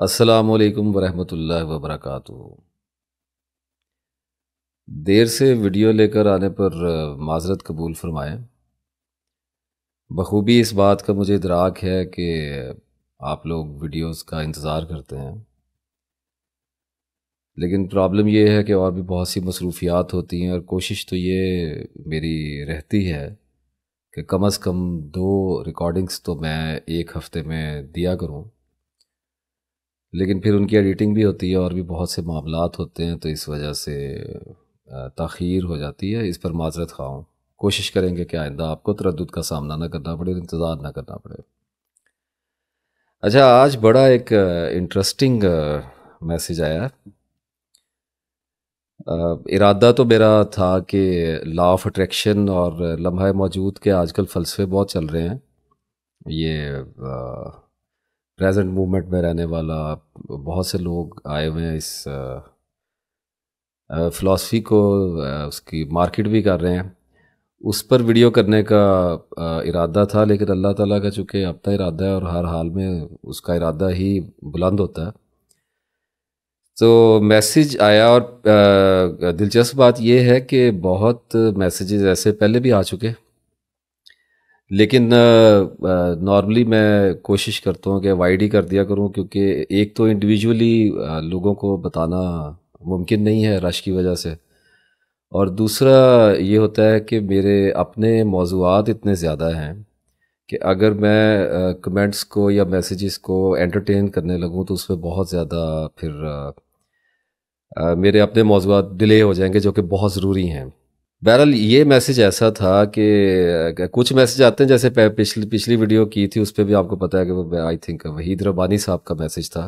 असलकम वरहमल वबरक देर से वीडियो लेकर आने पर माजरत कबूल फरमाएँ बखूबी इस बात का मुझे इदराक है कि आप लोग वीडियोस का इंतज़ार करते हैं लेकिन प्रॉब्लम यह है कि और भी बहुत सी मसरूफियात होती हैं और कोशिश तो ये मेरी रहती है कि कम अज़ कम दो रिकॉर्डिंग्स तो मैं एक हफ़्ते में दिया करूं लेकिन फिर उनकी एडिटिंग भी होती है और भी बहुत से मामला होते हैं तो इस वजह से तखीर हो जाती है इस पर माजरत खाऊँ कोशिश करेंगे कि आइंदा आपको तरद का सामना ना करना पड़े और इंतज़ार ना करना पड़े अच्छा आज बड़ा एक इंटरेस्टिंग मैसेज आया इरादा तो मेरा था कि लॉ ऑफ अट्रैक्शन और लम्हा मौजूद के आजकल फ़लसफ़े बहुत चल रहे हैं ये आ, प्रेजेंट मूवमेंट में रहने वाला बहुत से लोग आए हुए हैं इस फ़िलासफ़ी को उसकी मार्केट भी कर रहे हैं उस पर वीडियो करने का इरादा था लेकिन अल्लाह ताला का चूँकि अपना इरादा है और हर हाल में उसका इरादा ही बुलंद होता है तो मैसेज आया और दिलचस्प बात यह है कि बहुत मैसेजेस ऐसे पहले भी आ चुके लेकिन नॉर्मली मैं कोशिश करता हूँ कि वाइड ही कर दिया करूँ क्योंकि एक तो इंडिविजुअली लोगों को बताना मुमकिन नहीं है रश की वजह से और दूसरा ये होता है कि मेरे अपने मौजूद इतने ज़्यादा हैं कि अगर मैं कमेंट्स को या मैसेजेस को एंटरटेन करने लगूँ तो उसमें बहुत ज़्यादा फिर मेरे अपने मौजूद डिले हो जाएंगे जो कि बहुत ज़रूरी हैं बहरहाल ये मैसेज ऐसा था कि कुछ मैसेज आते हैं जैसे पिछली पिछली वीडियो की थी उस पर भी आपको पता है कि वो आई थिंक वहीद रबानी साहब का मैसेज था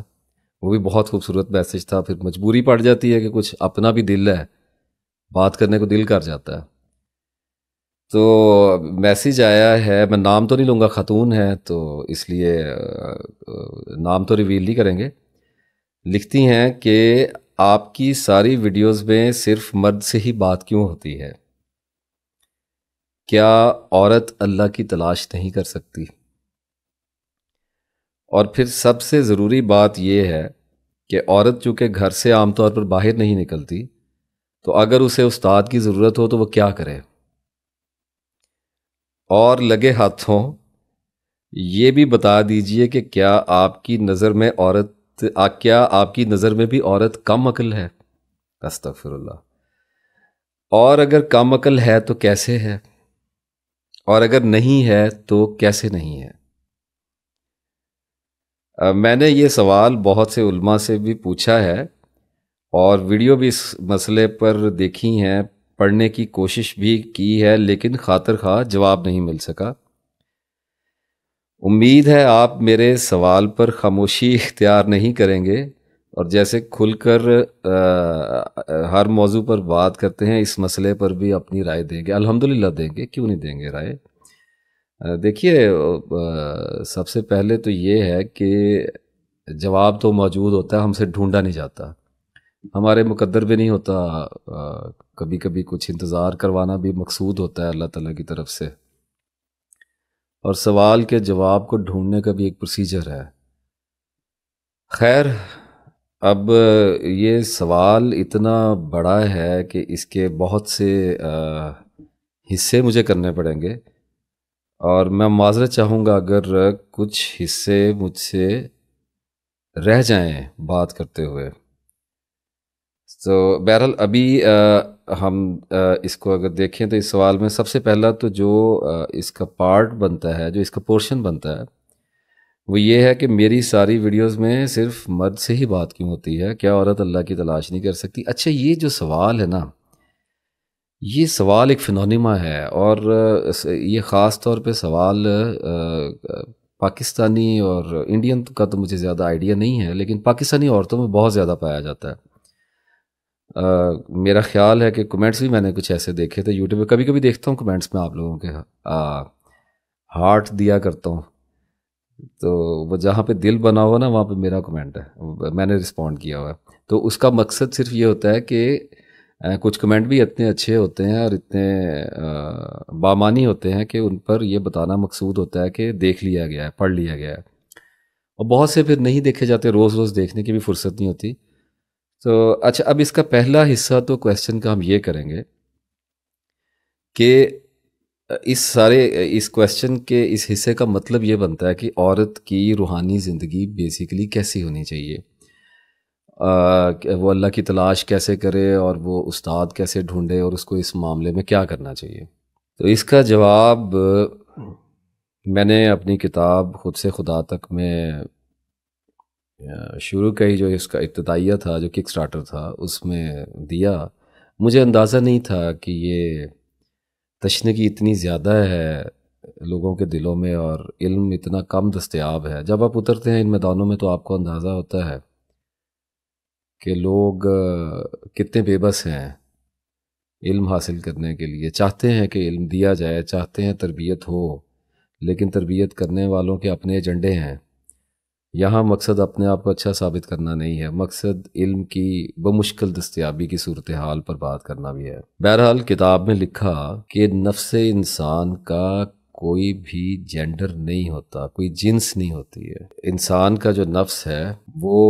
वो भी बहुत खूबसूरत मैसेज था फिर मजबूरी पड़ जाती है कि कुछ अपना भी दिल है बात करने को दिल कर जाता है तो मैसेज आया है मैं नाम तो नहीं लूँगा ख़ातून है तो इसलिए नाम तो रिवील नहीं करेंगे लिखती हैं कि आपकी सारी वीडियोस में सिर्फ मर्द से ही बात क्यों होती है क्या औरत अल्लाह की तलाश नहीं कर सकती और फिर सबसे ज़रूरी बात यह है कि औरत चूँकि घर से आमतौर पर बाहर नहीं निकलती तो अगर उसे उस्ताद की ज़रूरत हो तो वह क्या करे और लगे हाथों ये भी बता दीजिए कि क्या आपकी नज़र में औरत आ, क्या आपकी नज़र में भी औरत कम अकल है अस्तफ़िरल्ला और अगर कम अकल है तो कैसे है और अगर नहीं है तो कैसे नहीं है आ, मैंने ये सवाल बहुत से उलमा से भी पूछा है और वीडियो भी इस मसले पर देखी हैं पढ़ने की कोशिश भी की है लेकिन खातर खा जवाब नहीं मिल सका उम्मीद है आप मेरे सवाल पर खामोशी इख्तियार नहीं करेंगे और जैसे खुलकर हर मौजू पर बात करते हैं इस मसले पर भी अपनी राय देंगे अल्हम्दुलिल्लाह देंगे क्यों नहीं देंगे राय देखिए सबसे पहले तो ये है कि जवाब तो मौजूद होता है हमसे ढूंढा नहीं जाता हमारे मुकद्दर भी नहीं होता आ, कभी कभी कुछ इंतज़ार करवाना भी मकसूद होता है अल्लाह ताला की तरफ से और सवाल के जवाब को ढूंढने का भी एक प्रोसीजर है खैर अब ये सवाल इतना बड़ा है कि इसके बहुत से हिस्से मुझे करने पड़ेंगे और मैं माजरत चाहूँगा अगर कुछ हिस्से मुझसे रह जाएं बात करते हुए तो बहरहाल अभी आ, हम आ, इसको अगर देखें तो इस सवाल में सबसे पहला तो जो आ, इसका पार्ट बनता है जो इसका पोर्शन बनता है वो ये है कि मेरी सारी वीडियोस में सिर्फ मर्द से ही बात क्यों होती है क्या औरत अल्लाह की तलाश नहीं कर सकती अच्छा ये जो सवाल है ना ये सवाल एक फिनोनिमा है और ये ख़ास तौर पे सवाल पाकिस्तानी और इंडियन तो का तो मुझे ज़्यादा आइडिया नहीं है लेकिन पाकिस्तानी औरतों में बहुत ज़्यादा पाया जाता है आ, मेरा ख्याल है कि कमेंट्स भी मैंने कुछ ऐसे देखे थे यूट्यूब पे कभी कभी देखता हूँ कमेंट्स में आप लोगों के हार्ट दिया करता हूँ तो वो जहाँ पे दिल बना हुआ ना वहाँ पे मेरा कमेंट है मैंने रिस्पॉन्ड किया हुआ है तो उसका मकसद सिर्फ ये होता है कि कुछ कमेंट भी इतने अच्छे होते हैं और इतने बामानी होते हैं कि उन पर यह बताना मकसूद होता है कि देख लिया गया है पढ़ लिया गया है और बहुत से फिर नहीं देखे जाते रोज़ रोज़ देखने की भी फुर्सत नहीं होती तो अच्छा अब इसका पहला हिस्सा तो क्वेश्चन का हम ये करेंगे कि इस सारे इस क्वेश्चन के इस हिस्से का मतलब ये बनता है कि औरत की रूहानी ज़िंदगी बेसिकली कैसी होनी चाहिए आ, वो अल्लाह की तलाश कैसे करे और वो उस्ताद कैसे ढूंढे और उसको इस मामले में क्या करना चाहिए तो इसका जवाब मैंने अपनी किताब खुद से खुदा तक में शुरू का ही जो इसका इब्तदाइया था जो किक स्टार्टर था उसमें दिया मुझे अंदाज़ा नहीं था कि ये तशनगी इतनी ज़्यादा है लोगों के दिलों में और इल्म इतना कम दस्तयाब है जब आप उतरते हैं इन मैदानों में तो आपको अंदाज़ा होता है कि लोग कितने बेबस हैं इल्म हासिल करने के लिए चाहते हैं कि इल्म दिया जाए चाहते हैं तरबियत हो लेकिन तरबियत करने वालों के अपने एजेंडे हैं यहाँ मकसद अपने आप को अच्छा साबित करना नहीं है मकसद इल्म की बमुश्किल दस्तियाबी की सूरत हाल पर बात करना भी है बहरहाल किताब में लिखा कि नफ्स इंसान का कोई भी जेंडर नहीं होता कोई जिन्स नहीं होती है इंसान का जो नफ्स है वो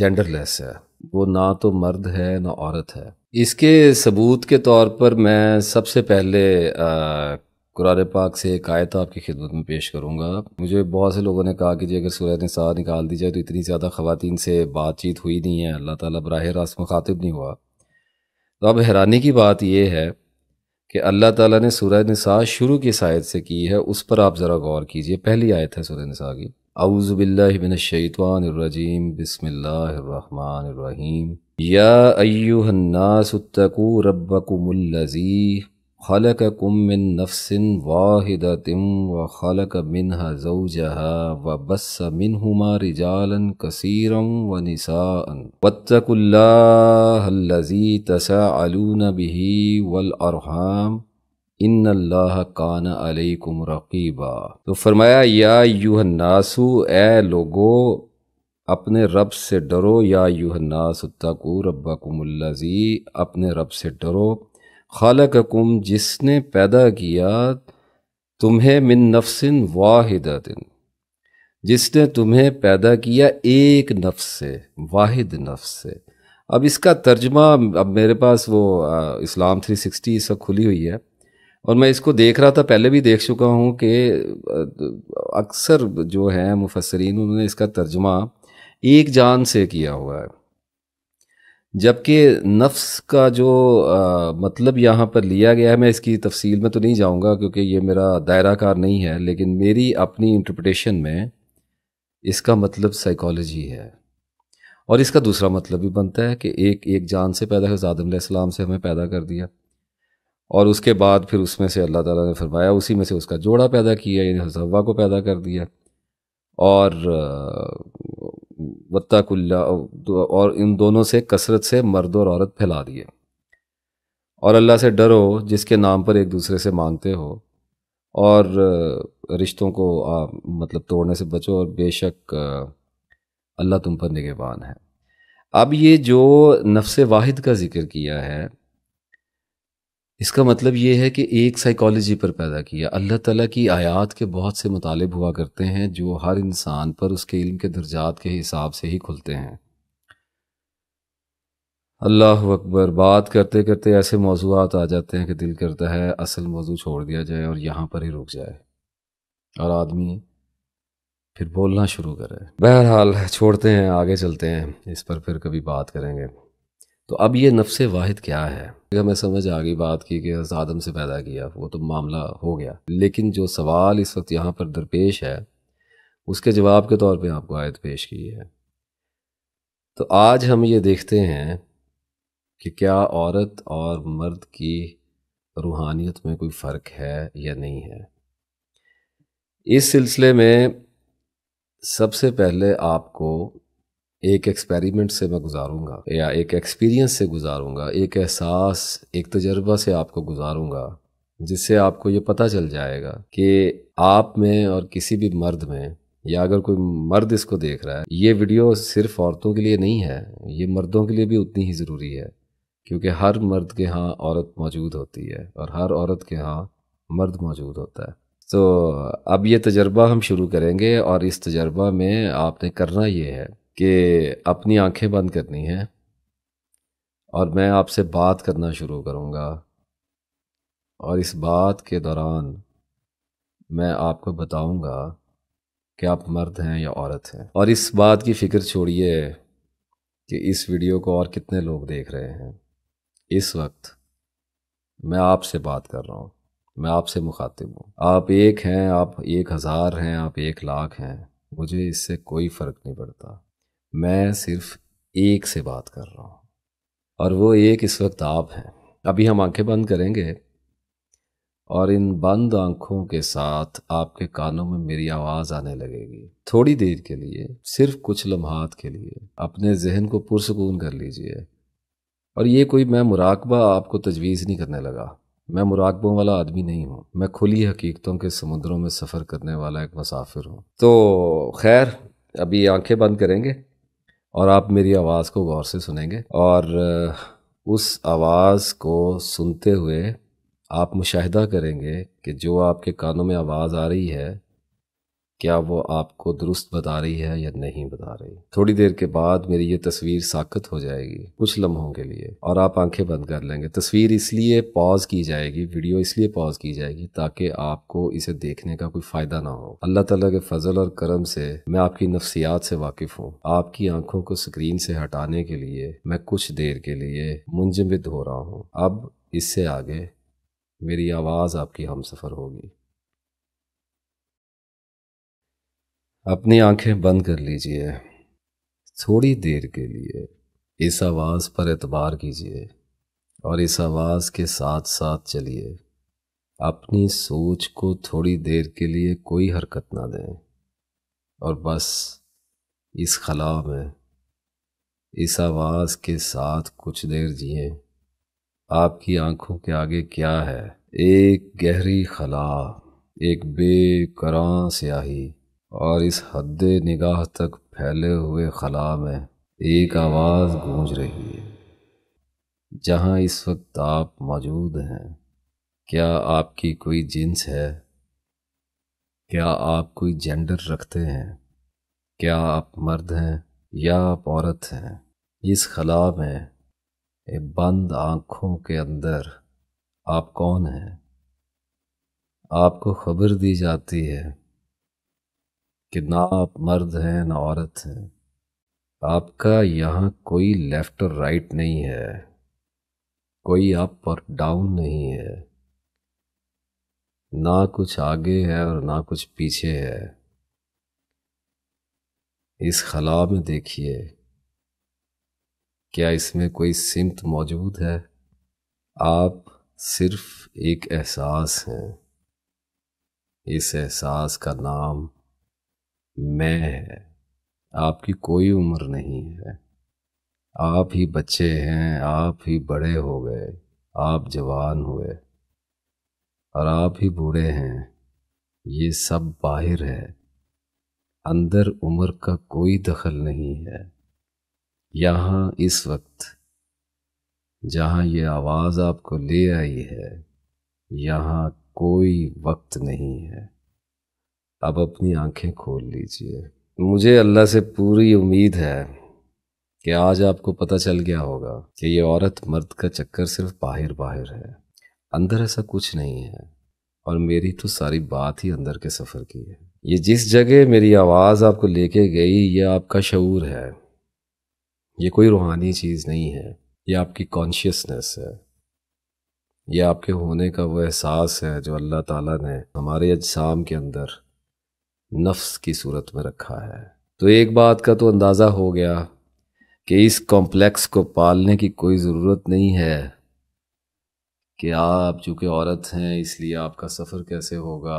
जेंडरलेस है वो ना तो मर्द है ना औरत है इसके सबूत के तौर पर मैं सबसे पहले आ, कुरान पाक से एक आयत आपकी खिदमत में पेश करूँगा मुझे बहुत से लोगों ने कहा कि जी अगर सूरत नसा निकाल दी जाए तो इतनी ज़्यादा ख़वान से बातचीत हुई नहीं है अल्लाह ताला बरह रास्त मुखातिब नहीं हुआ तो अब हैरानी की बात यह है कि अल्लाह ताला ने सूरह नसा शुरू की आयत से की है उस पर आप ज़रा गौर कीजिए पहली आयत है सूरह नसा की अउज़बिल्लिनशैतवानरजीम बसमिल्लर या अयुन्नासू रबकुमल्लज़ी खलककुम मिन नफसिन वाहिदतिम व खलक मिनहा जौजहा व बस मिनहुमा रिजालन कसीरम व निसाअन वत्तकुल्लाहल्लज़ी तसाअलून बिही वल अरहाम इन अल्लाह कान अलैकुम रकीबा तो फरमाया या यूहन्नासु ए लोगो अपने रब से डरो या यूहन्नास तकू रब्बाकुमल्लज़ी अपने रब से डरो खाल हकुम जिसने पैदा किया तुम्हें मिन नफसिन दिन जिसने तुम्हें पैदा किया एक नफ्स से वाहिद नफ्स से अब इसका तर्जमा अब मेरे पास वो आ, इस्लाम 360 सिक्सटी सब खुली हुई है और मैं इसको देख रहा था पहले भी देख चुका हूँ कि अक्सर जो है मुफसरीन उन्होंने इसका तर्जमा एक जान से किया हुआ है जबकि नफ्स का जो आ, मतलब यहाँ पर लिया गया है मैं इसकी तफसील में तो नहीं जाऊँगा क्योंकि ये मेरा दायरा कार नहीं है लेकिन मेरी अपनी इंटरप्रटेशन में इसका मतलब साइकोलॉजी है और इसका दूसरा मतलब भी बनता है कि एक एक जान से पैदा हुआ आसमाम से हमें पैदा कर दिया और उसके बाद फिर उसमें से अल्लाह ताला ने फरमाया उसी में से उसका जोड़ा पैदा किया यानी हजवा को पैदा कर दिया और वत्ताकुल्ला और इन दोनों से कसरत से मर्द और औरत फैला दिए और अल्लाह से डरो जिसके नाम पर एक दूसरे से मांगते हो और रिश्तों को आ, मतलब तोड़ने से बचो और बेशक अल्लाह तुम पर निगेबान है अब ये जो नफ्स वाहिद का ज़िक्र किया है इसका मतलब ये है कि एक साइकोलॉजी पर पैदा किया अल्लाह ताला की आयत के बहुत से मुतालब हुआ करते हैं जो हर इंसान पर उसके इल्म के दर्जात के हिसाब से ही खुलते हैं अल्लाह अकबर बात करते करते ऐसे मौजूद आ जाते हैं कि दिल करता है असल मौजू छोड़ दिया जाए और यहाँ पर ही रुक जाए और आदमी फिर बोलना शुरू करे बहरहाल छोड़ते हैं आगे चलते हैं इस पर फिर कभी बात करेंगे तो अब ये नफ्स वाहिद क्या है मैं समझ आ गई बात की कि आदम से पैदा किया वो तो मामला हो गया लेकिन जो सवाल इस वक्त यहाँ पर दरपेश है उसके जवाब के तौर पे आपको आयत पेश की है तो आज हम ये देखते हैं कि क्या औरत और मर्द की रूहानियत में कोई फ़र्क है या नहीं है इस सिलसिले में सबसे पहले आपको एक एक्सपेरिमेंट से मैं गुजारूंगा या एक एक्सपीरियंस से गुजारूंगा एक एहसास एक तजर्बा से आपको गुजारूंगा जिससे आपको ये पता चल जाएगा कि आप में और किसी भी मर्द में या अगर कोई मर्द इसको देख रहा है ये वीडियो सिर्फ औरतों के लिए नहीं है ये मर्दों के लिए भी उतनी ही ज़रूरी है क्योंकि हर मर्द के यहाँ औरत मौजूद होती है और हर औरत के यहाँ मर्द मौजूद होता है तो अब ये तजर्बा हम शुरू करेंगे और इस तजर्बा में आपने करना ये है कि अपनी आंखें बंद करनी है और मैं आपसे बात करना शुरू करूँगा और इस बात के दौरान मैं आपको बताऊँगा कि आप मर्द हैं या औरत हैं और इस बात की फ़िक्र छोड़िए कि इस वीडियो को और कितने लोग देख रहे हैं इस वक्त मैं आपसे बात कर रहा हूँ मैं आपसे मुखातिब हूँ आप एक हैं आप एक हज़ार हैं आप एक लाख हैं मुझे इससे कोई फ़र्क नहीं पड़ता मैं सिर्फ एक से बात कर रहा हूँ और वो एक इस वक्त आप हैं अभी हम आंखें बंद करेंगे और इन बंद आंखों के साथ आपके कानों में मेरी आवाज़ आने लगेगी थोड़ी देर के लिए सिर्फ कुछ लम्हात के लिए अपने जहन को पुरसकून कर लीजिए और ये कोई मैं मुराकबा आपको तजवीज़ नहीं करने लगा मैं मुराकबों वाला आदमी नहीं हूँ मैं खुली हकीकतों के समुद्रों में सफ़र करने वाला एक मुसाफिर हूँ तो खैर अभी आंखें बंद करेंगे और आप मेरी आवाज़ को गौर से सुनेंगे और उस आवाज़ को सुनते हुए आप मुशाह करेंगे कि जो आपके कानों में आवाज़ आ रही है क्या वो आपको दुरुस्त बता रही है या नहीं बता रही थोड़ी देर के बाद मेरी ये तस्वीर साकत हो जाएगी कुछ लम्हों के लिए और आप आंखें बंद कर लेंगे तस्वीर इसलिए पॉज की जाएगी वीडियो इसलिए पॉज की जाएगी ताकि आपको इसे देखने का कोई फ़ायदा ना हो अल्लाह तला के फजल और करम से मैं आपकी नफसियात से वाकिफ़ हूँ आपकी आंखों को स्क्रीन से हटाने के लिए मैं कुछ देर के लिए मुंजमद हो रहा हूँ अब इससे आगे मेरी आवाज़ आपकी हम सफ़र होगी अपनी आंखें बंद कर लीजिए थोड़ी देर के लिए इस आवाज़ पर एतबार कीजिए और इस आवाज़ के साथ साथ चलिए अपनी सोच को थोड़ी देर के लिए कोई हरकत ना दें और बस इस खला में इस आवाज़ के साथ कुछ देर जिए आपकी आंखों के आगे क्या है एक गहरी खला एक बेकरां स्याही और इस हद निगाह तक फैले हुए खला में एक आवाज़ गूंज रही है जहाँ इस वक्त आप मौजूद हैं क्या आपकी कोई जिन्स है क्या आप कोई जेंडर रखते हैं क्या आप मर्द हैं या आप औरत हैं इस खला में बंद आँखों के अंदर आप कौन हैं आपको खबर दी जाती है कि ना आप मर्द हैं ना औरत हैं आपका यहाँ कोई लेफ्ट और राइट नहीं है कोई अप और डाउन नहीं है ना कुछ आगे है और ना कुछ पीछे है इस खला में देखिए क्या इसमें कोई सिमत मौजूद है आप सिर्फ एक एहसास हैं इस एहसास का नाम मैं है आपकी कोई उम्र नहीं है आप ही बच्चे हैं आप ही बड़े हो गए आप जवान हुए और आप ही बूढ़े हैं ये सब बाहर है अंदर उम्र का कोई दखल नहीं है यहाँ इस वक्त जहाँ ये आवाज़ आपको ले आई है यहाँ कोई वक्त नहीं है अब अपनी आंखें खोल लीजिए मुझे अल्लाह से पूरी उम्मीद है कि आज आपको पता चल गया होगा कि ये औरत मर्द का चक्कर सिर्फ बाहर बाहर है अंदर ऐसा कुछ नहीं है और मेरी तो सारी बात ही अंदर के सफ़र की है ये जिस जगह मेरी आवाज़ आपको लेके गई ये आपका शूर है ये कोई रूहानी चीज़ नहीं है ये आपकी कॉन्शियसनेस है यह आपके होने का वो एहसास है जो अल्लाह ताला ने हमारे अजसाम के अंदर नफ्स की सूरत में रखा है तो एक बात का तो अंदाज़ा हो गया कि इस कॉम्प्लेक्स को पालने की कोई ज़रूरत नहीं है कि आप चूँकि औरत हैं इसलिए आपका सफ़र कैसे होगा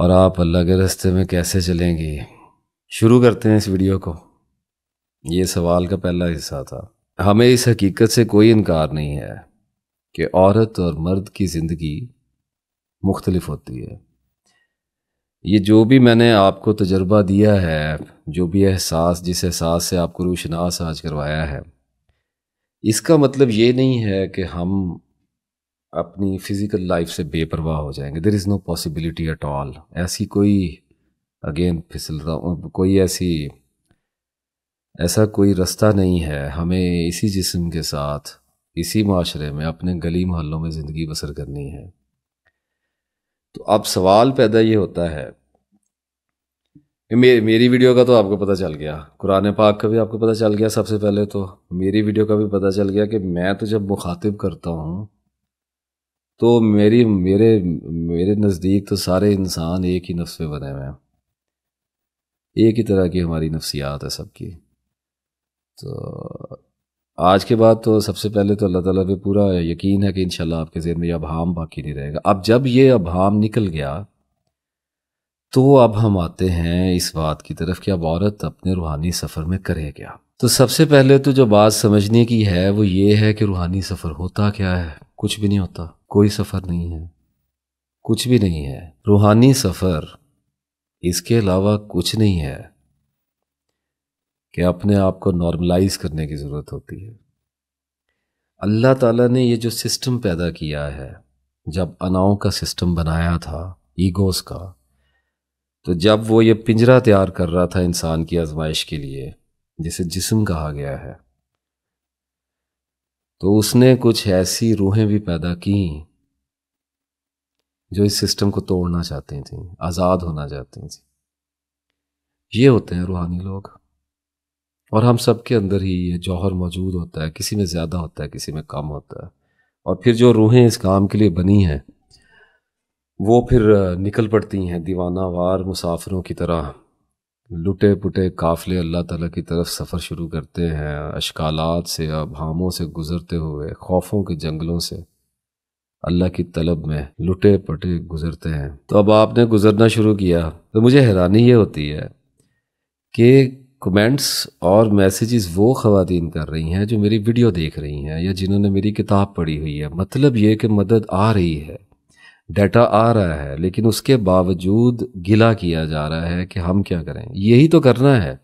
और आप अल्लाह के रस्ते में कैसे चलेंगी शुरू करते हैं इस वीडियो को ये सवाल का पहला हिस्सा था हमें इस हकीकत से कोई इनकार नहीं है कि औरत और मर्द की ज़िंदगी मुख्तलफ होती है ये जो भी मैंने आपको तजर्बा दिया है जो भी एहसास जिस एहसास से आपको रूशनास आज करवाया है इसका मतलब ये नहीं है कि हम अपनी फ़िज़िकल लाइफ से बेपरवाह हो जाएंगे there is no possibility at all ऐसी कोई अगेन फिसल रहा कोई ऐसी ऐसा कोई रास्ता नहीं है हमें इसी जिस्म के साथ इसी माशरे में अपने गली मोहल्लों में ज़िंदगी बसर करनी है तो अब सवाल पैदा ये होता है मेरी मेरी वीडियो का तो आपको पता चल गया कुरान पाक का भी आपको पता चल गया सबसे पहले तो मेरी वीडियो का भी पता चल गया कि मैं तो जब मुखातिब करता हूँ तो मेरी मेरे मेरे नज़दीक तो सारे इंसान एक ही नफ्स पे बने हुए हैं एक ही तरह की हमारी नफ्सियात है सबकी तो आज के बाद तो सबसे पहले तो अल्लाह ताला पे पूरा यकीन है कि इन आपके जेहन में यह अभाम बाकी नहीं रहेगा अब जब ये अभाम निकल गया तो अब हम आते हैं इस बात की तरफ कि अब औरत अपने रूहानी सफ़र में करे क्या तो सबसे पहले तो जो बात समझने की है वो ये है कि रूहानी सफ़र होता क्या है कुछ भी नहीं होता कोई सफ़र नहीं है कुछ भी नहीं है रूहानी सफ़र इसके अलावा कुछ नहीं है कि अपने आप को नॉर्मलाइज करने की ज़रूरत होती है अल्लाह ताला ने ये जो सिस्टम पैदा किया है जब अनाओं का सिस्टम बनाया था ईगोस का तो जब वो ये पिंजरा तैयार कर रहा था इंसान की आजमाइश के लिए जिसे जिस्म कहा गया है तो उसने कुछ ऐसी रूहें भी पैदा की जो इस सिस्टम को तोड़ना चाहती थी आज़ाद होना चाहती थी ये होते हैं रूहानी लोग और हम सब के अंदर ही ये जौहर मौजूद होता है किसी में ज़्यादा होता है किसी में कम होता है और फिर जो रूहें इस काम के लिए बनी हैं वो फिर निकल पड़ती हैं दीवाना वार मुसाफिरों की तरह लुटे पुटे काफ़ले अल्लाह ताला की तरफ सफ़र शुरू करते हैं अशकालात से अभामों से गुज़रते हुए खौफों के जंगलों से अल्लाह की तलब में लुटे पटे गुज़रते हैं तो अब आपने गुज़रना शुरू किया तो मुझे हैरानी ये होती है कि कमेंट्स और मैसेजेस वो ख़वातीन कर रही हैं जो मेरी वीडियो देख रही हैं या जिन्होंने मेरी किताब पढ़ी हुई है मतलब ये कि मदद आ रही है डाटा आ रहा है लेकिन उसके बावजूद गिला किया जा रहा है कि हम क्या करें यही तो करना है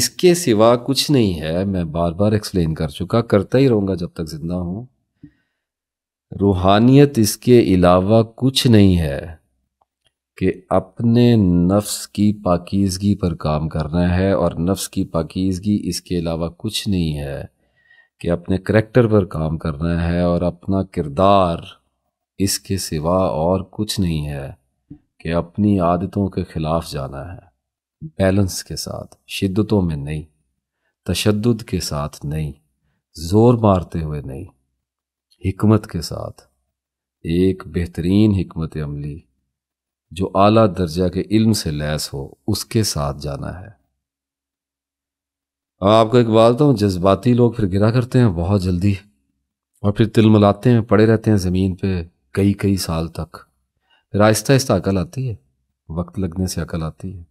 इसके सिवा कुछ नहीं है मैं बार बार एक्सप्लेन कर चुका करता ही रहूँगा जब तक ज़िंदा हूँ रूहानियत इसके अलावा कुछ नहीं है कि अपने नफ्स की पाकिजगी पर काम करना है और नफ्स की पाकिजगी इसके अलावा कुछ नहीं है कि अपने करैक्टर पर काम करना है और अपना किरदार इसके सिवा और कुछ नहीं है कि अपनी आदतों के ख़िलाफ़ जाना है बैलेंस के साथ शिद्दतों में नहीं तशद के साथ नहीं ज़ोर मारते हुए नहीं हमत के साथ एक बेहतरीन हमत अमली जो आला दर्जा के इल्म से लैस हो उसके साथ जाना है आपको एक बात बताऊं जज्बाती लोग फिर गिरा करते हैं बहुत जल्दी और फिर मिलाते हैं पड़े रहते हैं ज़मीन पे कई कई साल तक फिर आहिस्ता आहिस्ता अकल आती है वक्त लगने से अकल आती है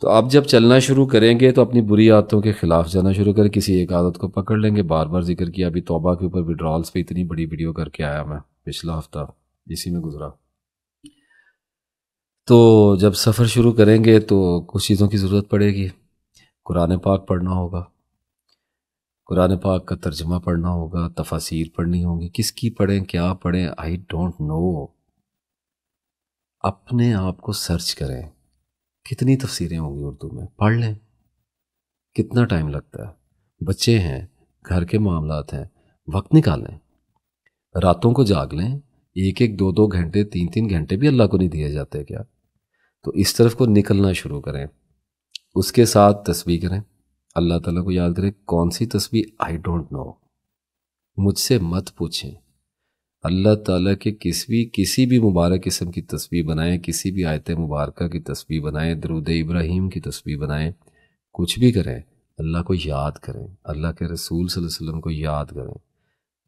तो आप जब चलना शुरू करेंगे तो अपनी बुरी आदतों के ख़िलाफ़ जाना शुरू कर किसी एक आदत को पकड़ लेंगे बार बार जिक्र किया अभी तोबा के ऊपर विड्रॉल्स पे इतनी बड़ी वीडियो करके आया मैं पिछला हफ्ता इसी में गुजरा तो जब सफ़र शुरू करेंगे तो कुछ चीज़ों की ज़रूरत पड़ेगी कुरान पाक पढ़ना होगा कुरान पाक का तर्जमा पढ़ना होगा तफासिर पढ़नी होगी किसकी पढ़ें क्या पढ़ें आई डोंट नो अपने आप को सर्च करें कितनी तफसीरें होंगी उर्दू में पढ़ लें कितना टाइम लगता है बच्चे हैं घर के मामला हैं वक्त निकालें रातों को जाग लें एक एक दो दो घंटे तीन तीन घंटे भी अल्लाह को नहीं दिए जाते क्या तो इस तरफ को निकलना शुरू करें उसके साथ तस्वीर करें अल्लाह ताला को याद करें कौन सी तस्वीर आई डोंट नो मुझसे मत पूछें अल्लाह ताला के किस भी किसी भी मुबारक किस्म की तस्वीर बनाएं किसी भी आयत मुबारक की तस्वीर बनाएं दरुद इब्राहिम की तस्वीर बनाएं कुछ भी करें अल्लाह को याद करें अल्लाह के रसूल वसल्लम को याद करें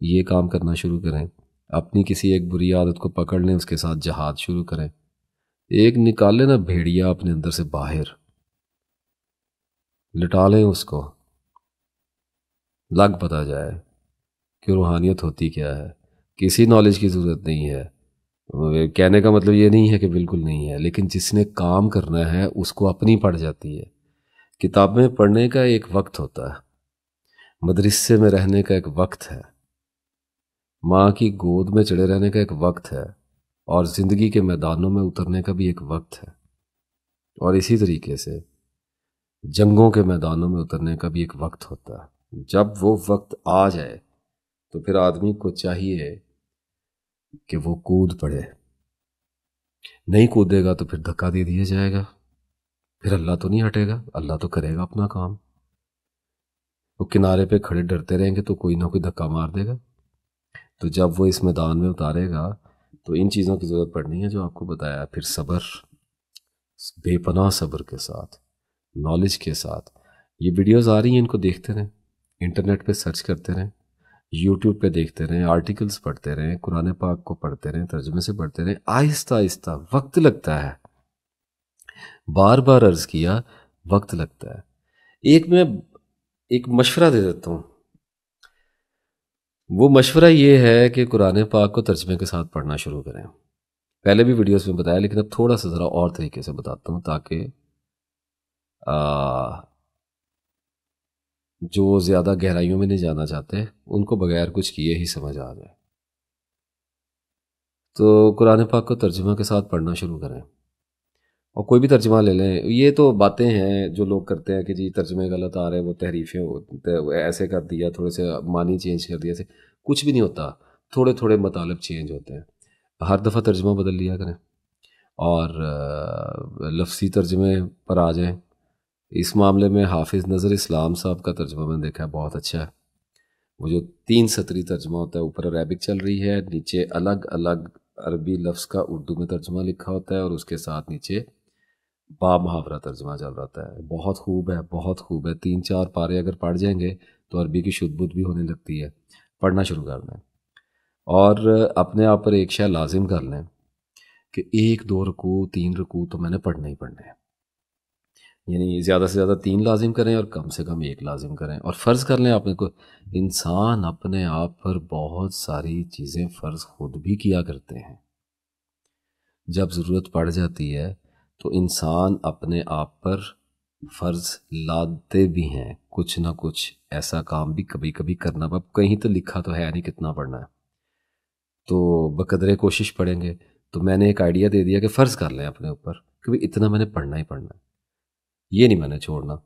ये काम करना शुरू करें अपनी किसी एक बुरी आदत को पकड़ लें उसके साथ जहाद शुरू करें एक निकाले ना भेड़िया अपने अंदर से बाहर लिटा लें उसको लग पता जाए कि रूहानियत होती क्या है किसी नॉलेज की ज़रूरत नहीं है कहने का मतलब ये नहीं है कि बिल्कुल नहीं है लेकिन जिसने काम करना है उसको अपनी पढ़ जाती है किताबें पढ़ने का एक वक्त होता है मदरसे में रहने का एक वक्त है माँ की गोद में चढ़े रहने का एक वक्त है और ज़िंदगी के मैदानों में उतरने का भी एक वक्त है और इसी तरीके से जंगों के मैदानों में उतरने का भी एक वक्त होता है जब वो वक्त आ जाए तो फिर आदमी को चाहिए कि वो कूद पड़े नहीं कूदेगा तो फिर धक्का दे दिया जाएगा फिर अल्लाह तो नहीं हटेगा अल्लाह तो करेगा अपना काम वो किनारे पे खड़े डरते रहेंगे तो कोई ना कोई धक्का मार देगा तो जब वो इस मैदान में उतारेगा तो इन चीज़ों की ज़रूरत पड़नी है जो आपको बताया फिर सब्र बेपनाह सब्र के साथ नॉलेज के साथ ये वीडियोस आ रही हैं इनको देखते रहें इंटरनेट पे सर्च करते रहें यूट्यूब पे देखते रहें आर्टिकल्स पढ़ते रहें कुरान पाक को पढ़ते रहें तर्जमे से पढ़ते रहें आहिस्ता आहिस्ता वक्त लगता है बार बार अर्ज़ किया वक्त लगता है एक मैं एक मशवरा दे देता हूँ वो मशवरा ये है कि कुरान पाक को तर्जमे के साथ पढ़ना शुरू करें पहले भी वीडियोस में बताया लेकिन अब थोड़ा सा ज़रा और तरीके से बताता हूँ ताकि जो ज़्यादा गहराइयों में नहीं जाना चाहते उनको बगैर कुछ किए ही समझ आ जाए तो कुरान पाक को तर्जमा के साथ पढ़ना शुरू करें और कोई भी तर्जमा ले लें ये तो बातें हैं जो लोग करते हैं कि जी तर्जमे गलत आ रहे हैं वो तहरीफें ऐसे कर दिया थोड़े से मानी चेंज कर दिया ऐसे कुछ भी नहीं होता थोड़े थोड़े मतलब चेंज होते हैं हर दफ़ा तर्जमा बदल लिया करें और लफसी तर्जमे पर आ जाएँ इस मामले में हाफिज़ नज़र इस्लाम साहब का तर्जमा मैंने देखा है बहुत अच्छा है वो जो तीन सतरी तर्जमा होता है ऊपर अरेबिक चल रही है नीचे अलग अलग अरबी लफ्ज़ का उर्दू में तर्जमा लिखा होता है और उसके साथ नीचे बा मुहावरा तर्जमा चल रहा है बहुत खूब है बहुत खूब है तीन चार पारे अगर पढ़ जाएंगे तो अरबी की बुद्ध भी होने लगती है पढ़ना शुरू कर लें और अपने आप पर एक शायद लाजिम कर लें कि एक दो रकू तीन रकू तो मैंने पढ़ने ही पढ़ने हैं यानी ज़्यादा से ज़्यादा तीन लाजिम करें और कम से कम एक लाजिम करें और फ़र्ज़ कर लें आपने को इंसान अपने आप पर बहुत सारी चीज़ें फ़र्ज़ खुद भी किया करते हैं जब ज़रूरत पड़ जाती है तो इंसान अपने आप पर फ़र्ज़ लादते भी हैं कुछ ना कुछ ऐसा काम भी कभी कभी करना अब कहीं तो लिखा तो है नहीं कितना पढ़ना है तो बकदरे कोशिश पढ़ेंगे तो मैंने एक आइडिया दे दिया कि फ़र्ज़ कर लें अपने ऊपर कि इतना मैंने पढ़ना ही पढ़ना है ये नहीं मैंने छोड़ना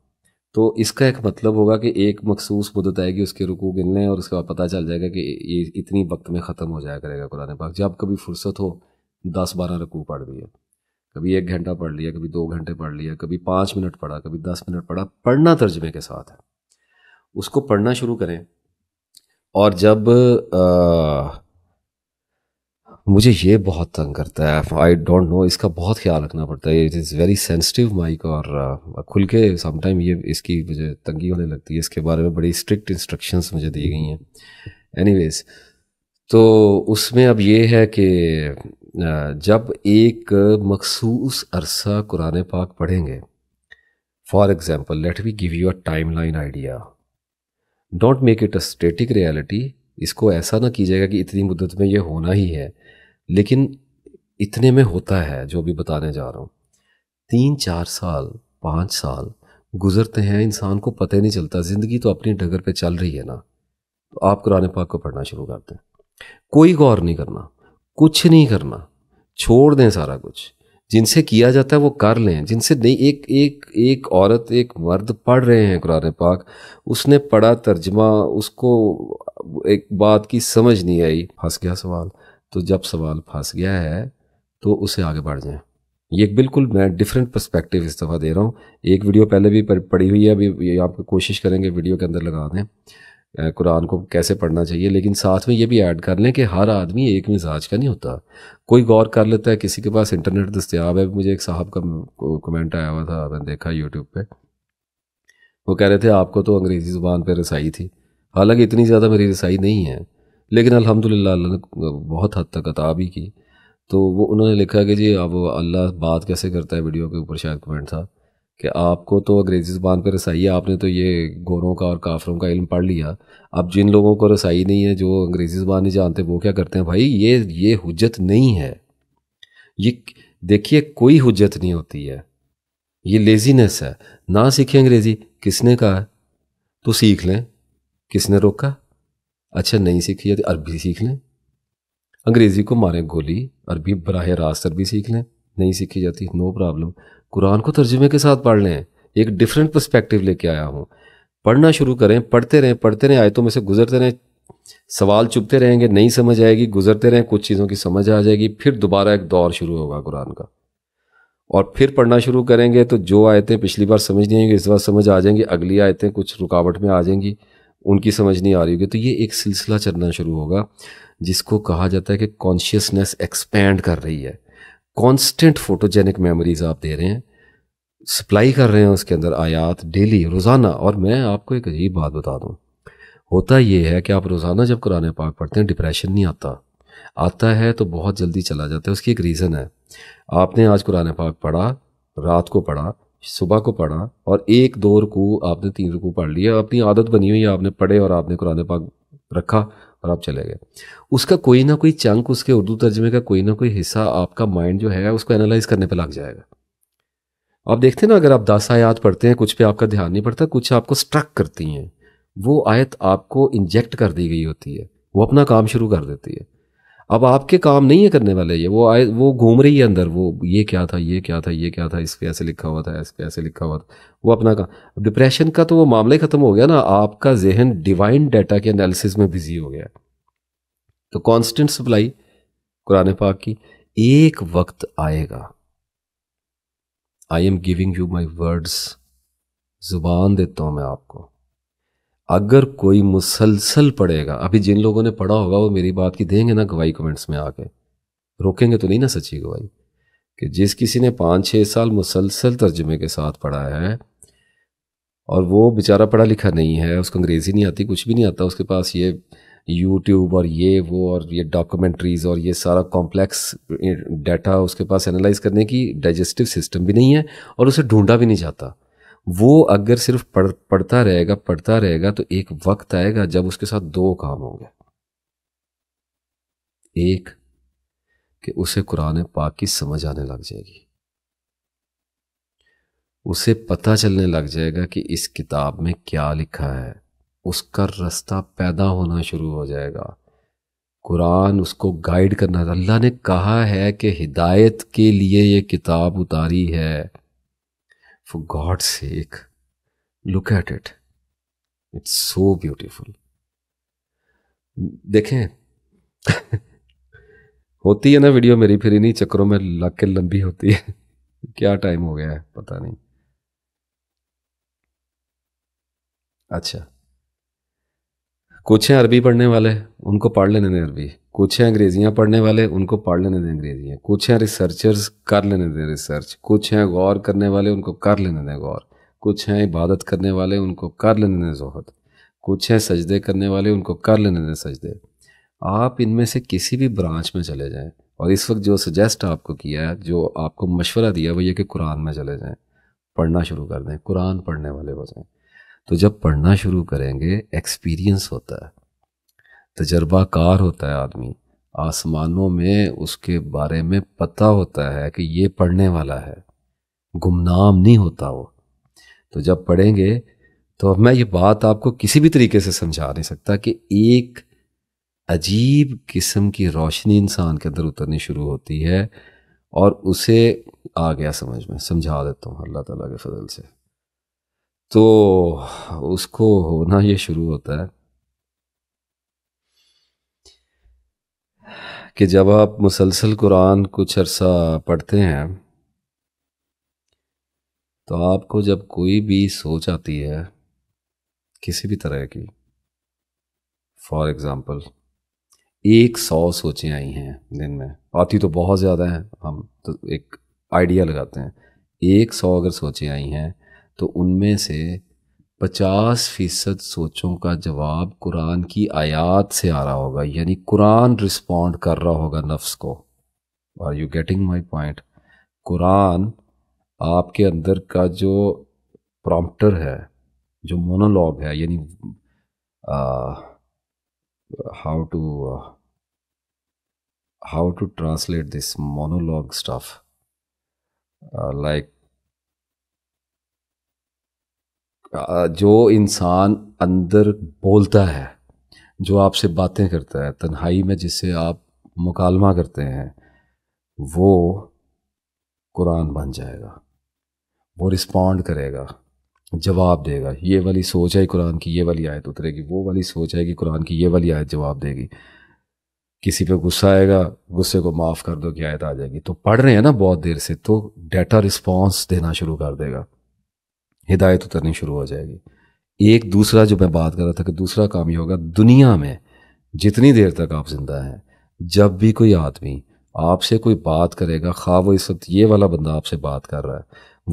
तो इसका एक मतलब होगा कि एक मखसूस मुदत आएगी उसके रुकू गिनने और उसके बाद पता चल जाएगा कि ये इतनी वक्त में ख़त्म हो जाया करेगा कुरान पाक जब कभी फुर्सत हो दस बारह रुकू पढ़ दिए कभी एक घंटा पढ़ लिया कभी दो घंटे पढ़ लिया कभी पाँच मिनट पढ़ा कभी दस मिनट पढ़ा पढ़ना तर्जमे के साथ है उसको पढ़ना शुरू करें और जब आ, मुझे ये बहुत तंग करता है आई डोंट नो इसका बहुत ख्याल रखना पड़ता है it is very sensitive mic और खुल के समटाइम ये इसकी मुझे तंगी होने लगती है इसके बारे में बड़ी स्ट्रिक्ट इंस्ट्रक्शंस मुझे दी गई हैं एनीवेज तो उसमें अब ये है कि जब एक मखसूस अरसा कुरान पाक पढ़ेंगे for example let we give you a timeline idea don't make it a static reality इसको ऐसा ना कीजिएगा कि इतनी मुद्दत में ये होना ही है लेकिन इतने में होता है जो भी बताने जा रहा हूँ तीन चार साल पाँच साल गुजरते हैं इंसान को पता ही नहीं चलता ज़िंदगी तो अपनी डगर पे चल रही है ना तो आप कुरान पाक को पढ़ना शुरू करते हैं कोई गौर नहीं करना कुछ नहीं करना छोड़ दें सारा कुछ जिनसे किया जाता है वो कर लें जिनसे नहीं एक एक एक औरत एक मर्द पढ़ रहे हैं कुरान पाक उसने पढ़ा तर्जमा उसको एक बात की समझ नहीं आई फंस गया सवाल तो जब सवाल फंस गया है तो उसे आगे बढ़ जाएं ये बिल्कुल मैं डिफरेंट पर्सपेक्टिव इस दफ़ा दे रहा हूँ एक वीडियो पहले भी पड़ी हुई है अभी आप कोशिश करेंगे वीडियो के अंदर लगा दें कुरान को कैसे पढ़ना चाहिए लेकिन साथ में ये भी ऐड कर लें कि हर आदमी एक मिजाज का नहीं होता कोई गौर कर लेता है किसी के पास इंटरनेट दस्तियाब है मुझे एक साहब का कमेंट आया हुआ था मैंने देखा यूट्यूब पे वो कह रहे थे आपको तो अंग्रेज़ी ज़ुबान पर रसाई थी हालांकि इतनी ज़्यादा मेरी रसाई नहीं है लेकिन अल्हम्दुलिल्लाह अल्लाह ने बहुत हद तक अता भी की तो वो उन्होंने लिखा कि जी अब अल्लाह बात कैसे करता है वीडियो के ऊपर शायद कमेंट था कि आपको तो अंग्रेज़ी ज़बान पर रसाई है आपने तो ये गोरों का और काफरों का इल्म पढ़ लिया अब जिन लोगों को रसाई नहीं है जो अंग्रेज़ी ज़बान नहीं जानते वो क्या करते हैं भाई ये ये हजत नहीं है ये देखिए कोई हजत नहीं होती है ये लेजीनेस है ना सीखें अंग्रेज़ी किसने कहा तो सीख लें किसने रोका अच्छा नहीं सीखी है तो अरबी सीख लें अंग्रेज़ी को मारें गोली अरबी बराह रास्त अरबी सीख लें नहीं सीखी जाती नो प्रॉब्लम कुरान को तर्जुमे के साथ पढ़ लें एक डिफरेंट पर्सपेक्टिव लेके आया हूँ पढ़ना शुरू करें पढ़ते रहें पढ़ते रहें आयतों में से गुजरते रहें सवाल चुपते रहेंगे नहीं समझ आएगी गुजरते रहें कुछ चीज़ों की समझ आ जाएगी फिर दोबारा एक दौर शुरू होगा कुरान का और फिर पढ़ना शुरू करेंगे तो जो आयतें पिछली बार समझ नहीं आएंगी इस बार समझ आ जाएंगी अगली आयतें कुछ रुकावट में आ जाएंगी उनकी समझ नहीं आ रही होगी तो ये एक सिलसिला चलना शुरू होगा जिसको कहा जाता है कि कॉन्शियसनेस एक्सपेंड कर रही है कांस्टेंट फोटोजेनिक मेमोरीज आप दे रहे हैं सप्लाई कर रहे हैं उसके अंदर आयात डेली रोज़ाना और मैं आपको एक अजीब बात बता दूँ होता ये है कि आप रोज़ाना जब कुरान पाक पढ़ते हैं डिप्रेशन नहीं आता आता है तो बहुत जल्दी चला जाता है उसकी एक रीज़न है आपने आज कुरान पाक पढ़ा रात को पढ़ा सुबह को पढ़ा और एक दो रुकू आपने तीन रुकू पढ़ लिया अपनी आदत बनी हुई है आपने पढ़े और आपने कुरान पाक रखा और आप चले गए उसका कोई ना कोई चंक उसके उर्दू तर्जमे का कोई ना कोई हिस्सा आपका माइंड जो है उसको एनालाइज करने पर लग जाएगा आप देखते हैं ना अगर आप दस आयात पढ़ते हैं कुछ पे आपका ध्यान नहीं पड़ता कुछ आपको स्ट्रक करती हैं वो आयत आपको इंजेक्ट कर दी गई होती है वो अपना काम शुरू कर देती है अब आपके काम नहीं है करने वाले ये वो आए वो घूम रही है अंदर वो ये क्या था ये क्या था ये क्या था इस पर ऐसे लिखा हुआ था इस पर ऐसे लिखा हुआ था वो अपना काम डिप्रेशन का तो वो मामला ही ख़त्म हो गया ना आपका जहन डिवाइन डाटा के एनालिसिस में बिजी हो गया तो कॉन्स्टेंट सप्लाई कुरान पाक की एक वक्त आएगा I am giving you my words जुबान देता हूँ मैं आपको अगर कोई मुसलसल पढ़ेगा अभी जिन लोगों ने पढ़ा होगा वो मेरी बात की देंगे ना गवाही कमेंट्स में आके रोकेंगे तो नहीं ना सच्ची गवाही कि जिस किसी ने पाँच छः साल मुसलसल तर्जमे के साथ पढ़ा है और वो बेचारा पढ़ा लिखा नहीं है उसको अंग्रेज़ी नहीं आती कुछ भी नहीं आता उसके पास ये यूट्यूब और ये वो और ये डॉक्यूमेंट्रीज़ और ये सारा कॉम्प्लेक्स डाटा उसके पास एनालाइज करने की डाइजेस्टिव सिस्टम भी नहीं है और उसे ढूंढा भी नहीं जाता वो अगर सिर्फ पढ़ पढ़ता रहेगा पढ़ता रहेगा तो एक वक्त आएगा जब उसके साथ दो काम होंगे एक कि उसे कुरान पाक की समझ आने लग जाएगी उसे पता चलने लग जाएगा कि इस किताब में क्या लिखा है उसका रास्ता पैदा होना शुरू हो जाएगा कुरान उसको गाइड करना अल्लाह ने कहा है कि हिदायत के लिए ये किताब उतारी है For God sake look at it it's so beautiful देखें होती है ना वीडियो मेरी फिर इन्हीं चक्करों में लग के लंबी होती है क्या टाइम हो गया है पता नहीं अच्छा कुछ हैं अरबी पढ़ने वाले उनको पढ़ लेने अरबी कुछ हैं अंग्रेजियाँ पढ़ने वाले उनको पढ़ लेने दें अंग्रेजियाँ कुछ हैं रिसर्चर्स कर लेने दें रिसर्च कुछ हैं गौर करने वाले उनको कर लेने दें गौर कुछ हैं इबादत करने वाले उनको कर लेने दें जहद कुछ हैं सजदे करने वाले उनको कर लेने दें सजदे आप इनमें से किसी भी ब्रांच में चले जाएँ और इस वक्त जो सजेस्ट आपको किया है जो आपको मशवरा दिया वो ये कि कुरान में चले जाएँ पढ़ना शुरू कर दें कुरान पढ़ने वाले हो जाएँ तो जब पढ़ना शुरू करेंगे एक्सपीरियंस होता है तजर्बाकार होता है आदमी आसमानों में उसके बारे में पता होता है कि ये पढ़ने वाला है गुमनाम नहीं होता वो तो जब पढ़ेंगे तो अब मैं ये बात आपको किसी भी तरीके से समझा नहीं सकता कि एक अजीब किस्म की रोशनी इंसान के अंदर उतरनी शुरू होती है और उसे आ गया समझ में समझा देता हूँ अल्लाह ताला के फजल से तो उसको होना ये शुरू होता है कि जब आप मुसलसल कुरान कुछ अरसा पढ़ते हैं तो आपको जब कोई भी सोच आती है किसी भी तरह की फॉर एग्ज़ाम्पल एक सौ सोचें आई हैं दिन में आती तो बहुत ज़्यादा हैं हम तो एक आइडिया लगाते हैं एक सौ अगर सोचें आई हैं तो उनमें से पचास फीसद सोचों का जवाब कुरान की आयात से आ रहा होगा यानी कुरान रिस्पॉन्ड कर रहा होगा नफ्स को are you getting my point कुरान आपके अंदर का जो प्रॉम्प्टर है जो मोनोलॉग है यानी how to how to translate this monologue stuff like जो इंसान अंदर बोलता है जो आपसे बातें करता है तन्हाई में जिससे आप मुकालमा करते हैं वो कुरान बन जाएगा वो रिस्पॉन्ड करेगा जवाब देगा ये वाली सोच है कुरान की ये वाली आयत उतरेगी वो वाली सोच है कि कुरान की ये वाली आयत जवाब देगी किसी पे गुस्सा आएगा गुस्से को माफ़ कर दो कि आयत आ जाएगी तो पढ़ रहे हैं ना बहुत देर से तो डेटा रिस्पॉन्स देना शुरू कर देगा हिदायत उतरनी तो शुरू हो जाएगी एक दूसरा जो मैं बात कर रहा था कि दूसरा काम ये होगा दुनिया में जितनी देर तक आप ज़िंदा हैं जब भी कोई आदमी आपसे कोई बात करेगा खा वो इस वक्त ये वाला बंदा आपसे बात कर रहा है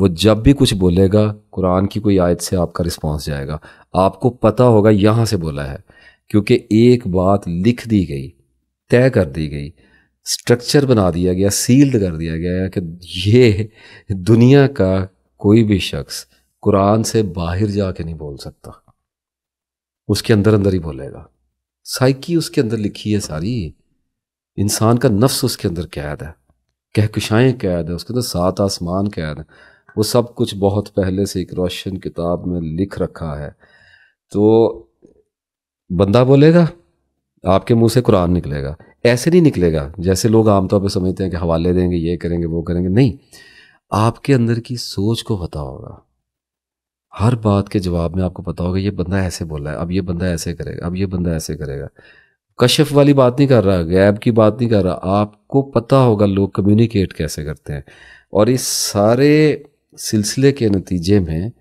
वो जब भी कुछ बोलेगा कुरान की कोई आयत से आपका रिस्पांस जाएगा आपको पता होगा यहाँ से बोला है क्योंकि एक बात लिख दी गई तय कर दी गई स्ट्रक्चर बना दिया गया सील्ड कर दिया गया कि ये दुनिया का कोई भी शख्स कुरान से बाहर जाके नहीं बोल सकता उसके अंदर अंदर ही बोलेगा साइकी उसके अंदर लिखी है सारी इंसान का नफ्स उसके अंदर कैद है कहकशाएँ कैद है उसके अंदर सात आसमान कैद है वो सब कुछ बहुत पहले से एक रोशन किताब में लिख रखा है तो बंदा बोलेगा आपके मुंह से कुरान निकलेगा ऐसे नहीं निकलेगा जैसे लोग आमतौर पर समझते हैं कि हवाले देंगे ये करेंगे वो करेंगे नहीं आपके अंदर की सोच को पता होगा हर बात के जवाब में आपको पता होगा ये बंदा ऐसे बोला है अब ये बंदा ऐसे करेगा अब ये बंदा ऐसे करेगा कशफ वाली बात नहीं कर रहा गैब की बात नहीं कर रहा आपको पता होगा लोग कम्युनिकेट कैसे करते हैं और इस सारे सिलसिले के नतीजे में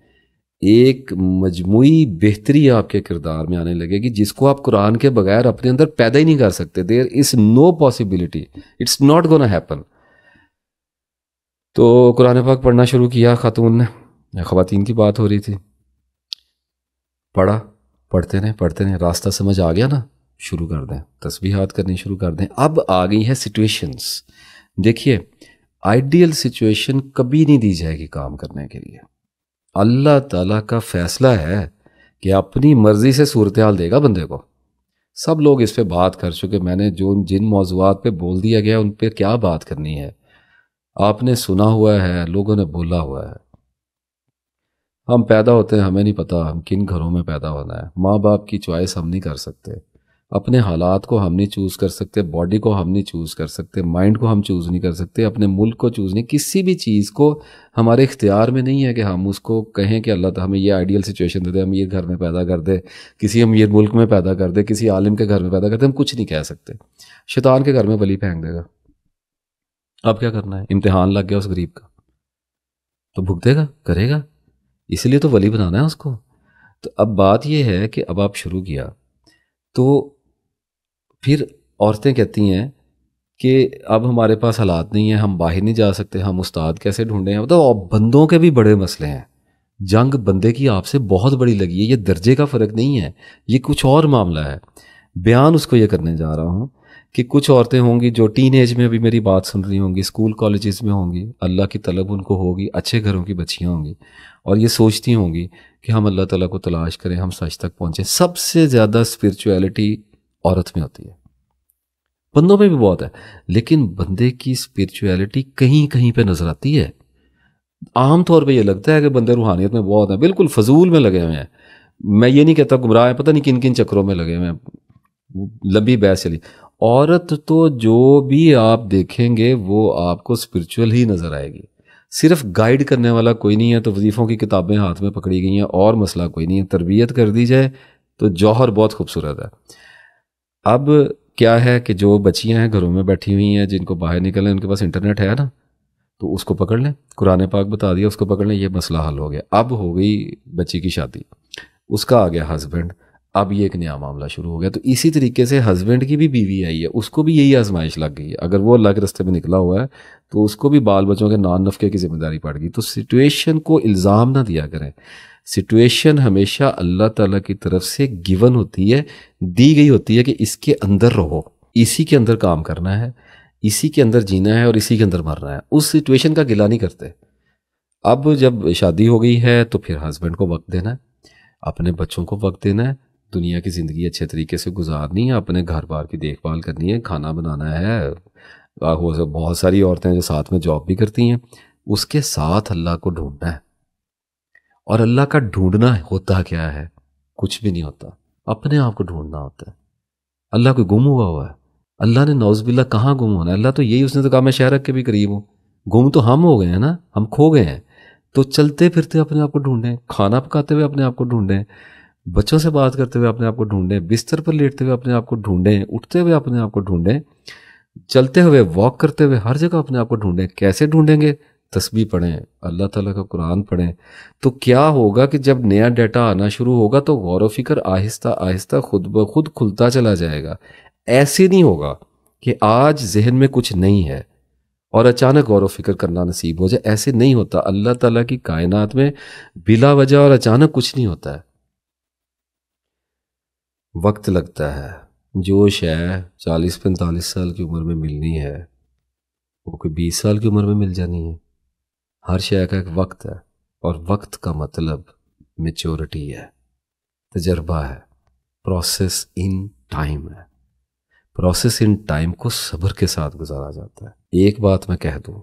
एक मजमू बेहतरी आपके किरदार में आने लगेगी जिसको आप कुरान के बगैर अपने अंदर पैदा ही नहीं कर सकते there is no possibility it's not gonna happen तो कुरान पाक पढ़ना शुरू किया खातून ने ख़वान की बात हो रही थी पढ़ा पढ़ते रहें पढ़ते रहें रास्ता समझ आ गया ना शुरू कर दें तस्वीर हाथ करनी शुरू कर दें अब आ गई है सिचुएशंस देखिए आइडियल सिचुएशन कभी नहीं दी जाएगी काम करने के लिए अल्लाह ताला का फैसला है कि अपनी मर्ज़ी से सूरत हाल देगा बंदे को सब लोग इस पर बात कर चुके मैंने जो जिन मौजूद पे बोल दिया गया उन पर क्या बात करनी है आपने सुना हुआ है लोगों ने बोला हुआ है हम पैदा होते हैं हमें नहीं पता हम किन घरों में पैदा होना है माँ बाप की चॉइस हम नहीं कर सकते अपने हालात को हम नहीं चूज़ कर सकते बॉडी को हम नहीं चूज़ कर सकते माइंड को हम चूज़ नहीं कर सकते अपने मुल्क को चूज़ नहीं किसी भी चीज़ को हमारे इख्तियार में नहीं है कि हम उसको कहें कि अल्लाह हमें ये आइडियल सिचुएशन दे दे हम ये घर में पैदा कर दे किसी हम ये मुल्क में पैदा कर दे किसी आलिम के घर में पैदा कर दे हम कुछ नहीं कह सकते शैतान के घर में बली फेंक देगा अब क्या करना है इम्तहान लग गया उस गरीब का तो भुगतेगा करेगा इसलिए तो वली बनाना है उसको तो अब बात यह है कि अब आप शुरू किया तो फिर औरतें कहती हैं कि अब हमारे पास हालात नहीं है हम बाहर नहीं जा सकते हम उस्ताद कैसे हैं मतलब तो बंदों के भी बड़े मसले हैं जंग बंदे की आपसे बहुत बड़ी लगी है ये दर्जे का फ़र्क नहीं है ये कुछ और मामला है बयान उसको ये करने जा रहा हूँ कि कुछ औरतें होंगी जो टीन एज में अभी मेरी बात सुन रही होंगी स्कूल कॉलेजेस में होंगी अल्लाह की तलब उनको होगी अच्छे घरों की बच्चियाँ होंगी और ये सोचती होंगी कि हम अल्लाह ताला को तलाश करें हम सच तक पहुँचें सबसे ज़्यादा स्पिरिचुअलिटी औरत में होती है बंदों में भी बहुत है लेकिन बंदे की स्पिरिचुअलिटी कहीं कहीं पे नज़र आती है आम तौर पे ये लगता है कि बंदे रूहानियत में बहुत हैं बिल्कुल फजूल में लगे हुए हैं मैं ये नहीं कहता गुमराह है पता नहीं किन किन चक्करों में लगे हुए हैं लंबी बहस चली औरत तो जो भी आप देखेंगे वो आपको स्पिरिचुअल ही नज़र आएगी सिर्फ गाइड करने वाला कोई नहीं है तो वजीफ़ों की किताबें हाथ में पकड़ी गई हैं और मसला कोई नहीं है तरबियत कर दी जाए तो जौहर बहुत खूबसूरत है अब क्या है कि जो बच्चियां हैं घरों में बैठी हुई हैं जिनको बाहर निकलें उनके पास इंटरनेट है ना तो उसको पकड़ लें कुरान पाक बता दिया उसको पकड़ लें यह मसला हल हो गया अब हो गई बच्ची की शादी उसका आ गया हस्बैंड अब ये एक नया मामला शुरू हो गया तो इसी तरीके से हस्बैंड की भी बीवी आई है उसको भी यही आजमाइश लग गई है अगर वो अल्लाह के रस्ते में निकला हुआ है तो उसको भी बाल बच्चों के नान नफके की जिम्मेदारी पड़ गई तो सिचुएशन को इल्ज़ाम ना दिया करें सिचुएशन हमेशा अल्लाह ताला की तरफ से गिवन होती है दी गई होती है कि इसके अंदर रहो इसी के अंदर काम करना है इसी के अंदर जीना है और इसी के अंदर मरना है उस सिचुएशन का गिला नहीं करते अब जब शादी हो गई है तो फिर हस्बैंड को वक्त देना है अपने बच्चों को वक्त देना है दुनिया की ज़िंदगी अच्छे तरीके से गुजारनी है अपने घर बार की देखभाल करनी है खाना बनाना है हो बहुत सारी औरतें जो साथ में जॉब भी करती हैं उसके साथ अल्लाह को ढूंढना है और अल्लाह का ढूंढना होता क्या है कुछ भी नहीं होता अपने आप को ढूंढना होता है अल्लाह को गुम हुआ हुआ है अल्लाह ने नौजबिल्ला कहाँ गुम होना है अल्लाह तो यही उसने तो कहा मैं शहर के भी करीब हूँ गुम तो हम हो गए हैं ना हम खो गए हैं तो चलते फिरते अपने आप को ढूंढें खाना पकाते हुए अपने आप को ढूंढें बच्चों से बात करते हुए अपने आप को ढूंढें बिस्तर पर लेटते हुए अपने आप को ढूंढें उठते हुए अपने आप को ढूंढें चलते हुए वॉक करते हुए हर जगह अपने आप को ढूंढें कैसे ढूंढेंगे तस्वीर पढ़ें अल्लाह ताला का कुरान पढ़ें तो क्या होगा कि जब नया डाटा आना शुरू होगा तो गौर फिक्र आहिस्ता आहिस्ता खुद ब खुद खुलता चला जाएगा ऐसे नहीं होगा कि आज जहन में कुछ नहीं है और अचानक गौर फिक्र करना नसीब हो जाए ऐसे नहीं होता अल्लाह ताला की कायनात में बिला वजह और अचानक कुछ नहीं होता है वक्त लगता है जोश है चालीस पैंतालीस साल की उम्र में मिलनी है वो कोई बीस साल की उम्र में मिल जानी है हर शय का एक वक्त है और वक्त का मतलब मेच्योरिटी है तजर्बा है प्रोसेस इन टाइम है प्रोसेस इन टाइम को सब्र के साथ गुजारा जाता है एक बात मैं कह दूँ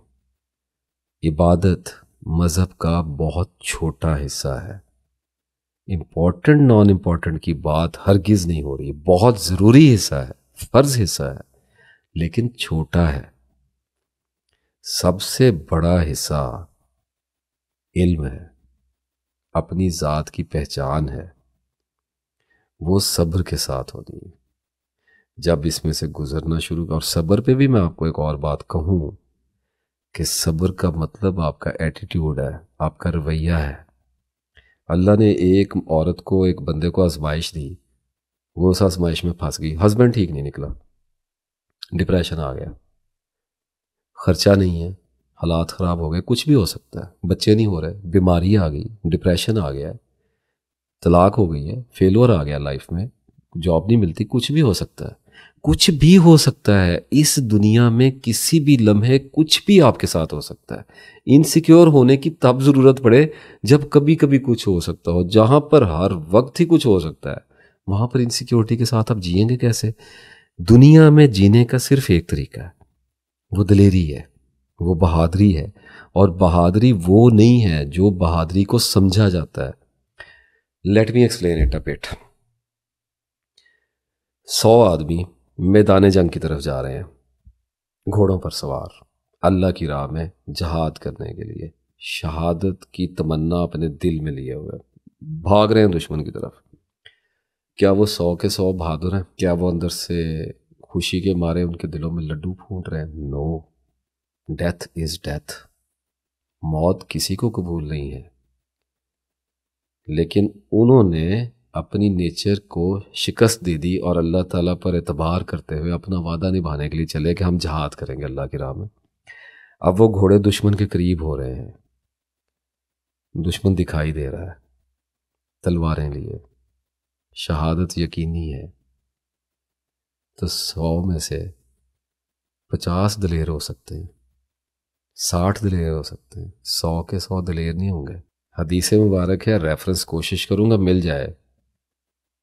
इबादत मज़हब का बहुत छोटा हिस्सा है इम्पॉर्टेंट नॉन इम्पॉर्टेंट की बात हरगिज नहीं हो रही बहुत ज़रूरी हिस्सा है फ़र्ज हिस्सा है लेकिन छोटा है सबसे बड़ा हिस्सा इल्म है अपनी ज़ात की पहचान है वो सब्र के साथ होती है जब इसमें से गुजरना शुरू और सब्र पे भी मैं आपको एक और बात कहूँ कि सब्र का मतलब आपका एटीट्यूड है आपका रवैया है अल्लाह ने एक औरत को एक बंदे को आजमाइश दी वो उस आजमाइश में फंस गई हस्बैंड ठीक नहीं निकला डिप्रेशन आ गया खर्चा नहीं है हालात ख़राब हो गए कुछ भी हो सकता है बच्चे नहीं हो रहे बीमारी आ गई डिप्रेशन आ गया तलाक हो गई है फेलोर आ गया लाइफ में जॉब नहीं मिलती कुछ भी हो सकता है कुछ भी हो सकता है इस दुनिया में किसी भी लम्हे कुछ भी आपके साथ हो सकता है इनसिक्योर होने की तब ज़रूरत पड़े जब कभी कभी कुछ हो सकता हो जहाँ पर हर वक्त ही कुछ हो सकता है वहाँ पर इनसिक्योरिटी के साथ आप जिएंगे कैसे दुनिया में जीने का सिर्फ एक तरीका है वो दलेरी है वो बहादरी है और बहादरी वो नहीं है जो बहादरी को समझा जाता है let me explain it a सौ आदमी मैदान जंग की तरफ जा रहे हैं घोड़ों पर सवार अल्लाह की राह में जहाद करने के लिए शहादत की तमन्ना अपने दिल में लिए हुए भाग रहे हैं दुश्मन की तरफ क्या वो सौ के सौ बहादुर हैं क्या वो अंदर से खुशी के मारे उनके दिलों में लड्डू फूट रहे हैं नो डेथ इज़ डेथ मौत किसी को कबूल नहीं है लेकिन उन्होंने अपनी नेचर को शिकस्त दे दी और अल्लाह ताला पर एतबार करते हुए अपना वादा निभाने के लिए चले कि हम जहाद करेंगे अल्लाह की राह में अब वो घोड़े दुश्मन के करीब हो रहे हैं दुश्मन दिखाई दे रहा है तलवारें लिए शहादत यकीनी है तो सौ में से पचास दलेर हो सकते हैं साठ दलेर हो सकते हैं सौ के सौ दलेर नहीं होंगे हदीसे मुबारक है रेफरेंस कोशिश करूंगा मिल जाए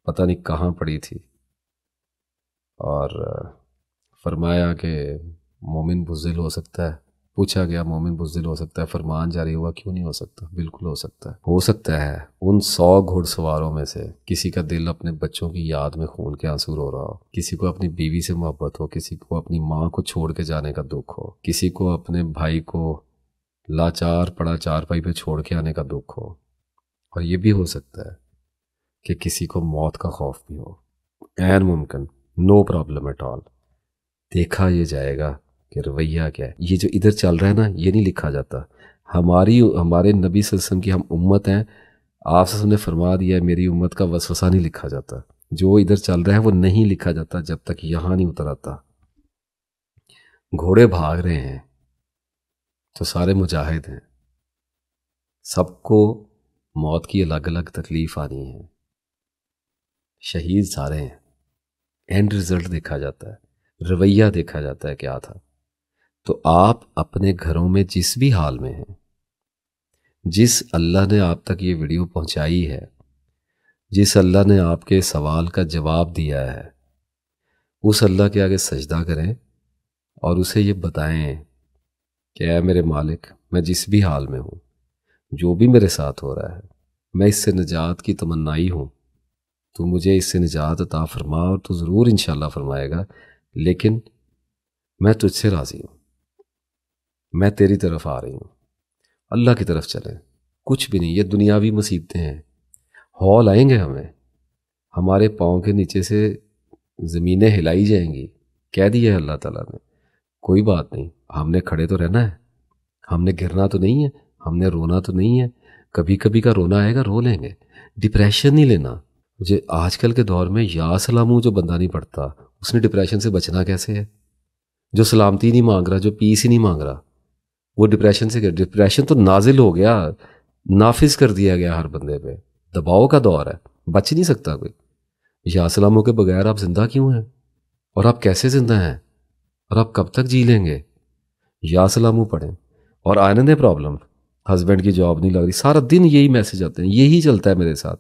पता नहीं कहाँ पड़ी थी और फरमाया कि मोमिन बुजिल हो सकता है पूछा गया मोमिन बुजिल हो सकता है फरमान जारी हुआ क्यों नहीं हो सकता बिल्कुल हो सकता है हो सकता है उन सौ घुड़सवारों में से किसी का दिल अपने बच्चों की याद में खून के आंसू रो रहा हो किसी को अपनी बीवी से मोहब्बत हो किसी को अपनी माँ को छोड़ के जाने का दुख हो किसी को अपने भाई को लाचार पड़ा चार पाई पे छोड़ के आने का दुख हो और ये भी हो सकता है कि किसी को मौत का खौफ भी हो एन मुमकिन नो प्रॉब्लम एट ऑल देखा ये जाएगा कि रवैया क्या है ये जो इधर चल रहा है ना ये नहीं लिखा जाता हमारी हमारे नबी सलम की हम उम्मत हैं आप ने फरमा दिया है मेरी उम्मत का वसवसा नहीं लिखा जाता जो इधर चल रहा है वो नहीं लिखा जाता जब तक यहाँ नहीं उतर आता घोड़े भाग रहे हैं तो सारे मुजाहिद हैं सबको मौत की अलग अलग तकलीफ़ आनी है शहीद सारे हैं एंड रिजल्ट देखा जाता है रवैया देखा जाता है क्या था तो आप अपने घरों में जिस भी हाल में हैं जिस अल्लाह ने आप तक ये वीडियो पहुंचाई है जिस अल्लाह ने आपके सवाल का जवाब दिया है उस अल्लाह के आगे सजदा करें और उसे ये बताएं कि अ मेरे मालिक मैं जिस भी हाल में हूँ जो भी मेरे साथ हो रहा है मैं इससे निजात की तमन्नाई हूँ तो मुझे इससे निजात अता फरमा और तो ज़रूर इन फरमाएगा लेकिन मैं तुझसे राज़ी हूँ मैं तेरी तरफ आ रही हूँ अल्लाह की तरफ चलें कुछ भी नहीं ये दुनियावी मुसीबतें हैं हॉल आएंगे हमें हमारे पाँव के नीचे से ज़मीनें हिलाई जाएंगी कह दी है अल्लाह ताला ने कोई बात नहीं हमने खड़े तो रहना है हमने गिरना तो नहीं है हमने रोना तो नहीं है कभी कभी का रोना आएगा रो लेंगे डिप्रेशन नहीं लेना मुझे आजकल के दौर में या सलामू जो बंदा नहीं पड़ता उसने डिप्रेशन से बचना कैसे है जो सलामती नहीं मांग रहा जो पीस ही नहीं मांग रहा वो डिप्रेशन से डिप्रेशन तो नाजिल हो गया नाफिज कर दिया गया हर बंदे पे दबाव का दौर है बच नहीं सकता कोई या सलामों के बगैर आप जिंदा क्यों हैं और आप कैसे जिंदा हैं और आप कब तक जी लेंगे या सलामू पढ़ें और आनंद है प्रॉब्लम हस्बैंड की जॉब नहीं लग रही सारा दिन यही मैसेज आते हैं यही चलता है मेरे साथ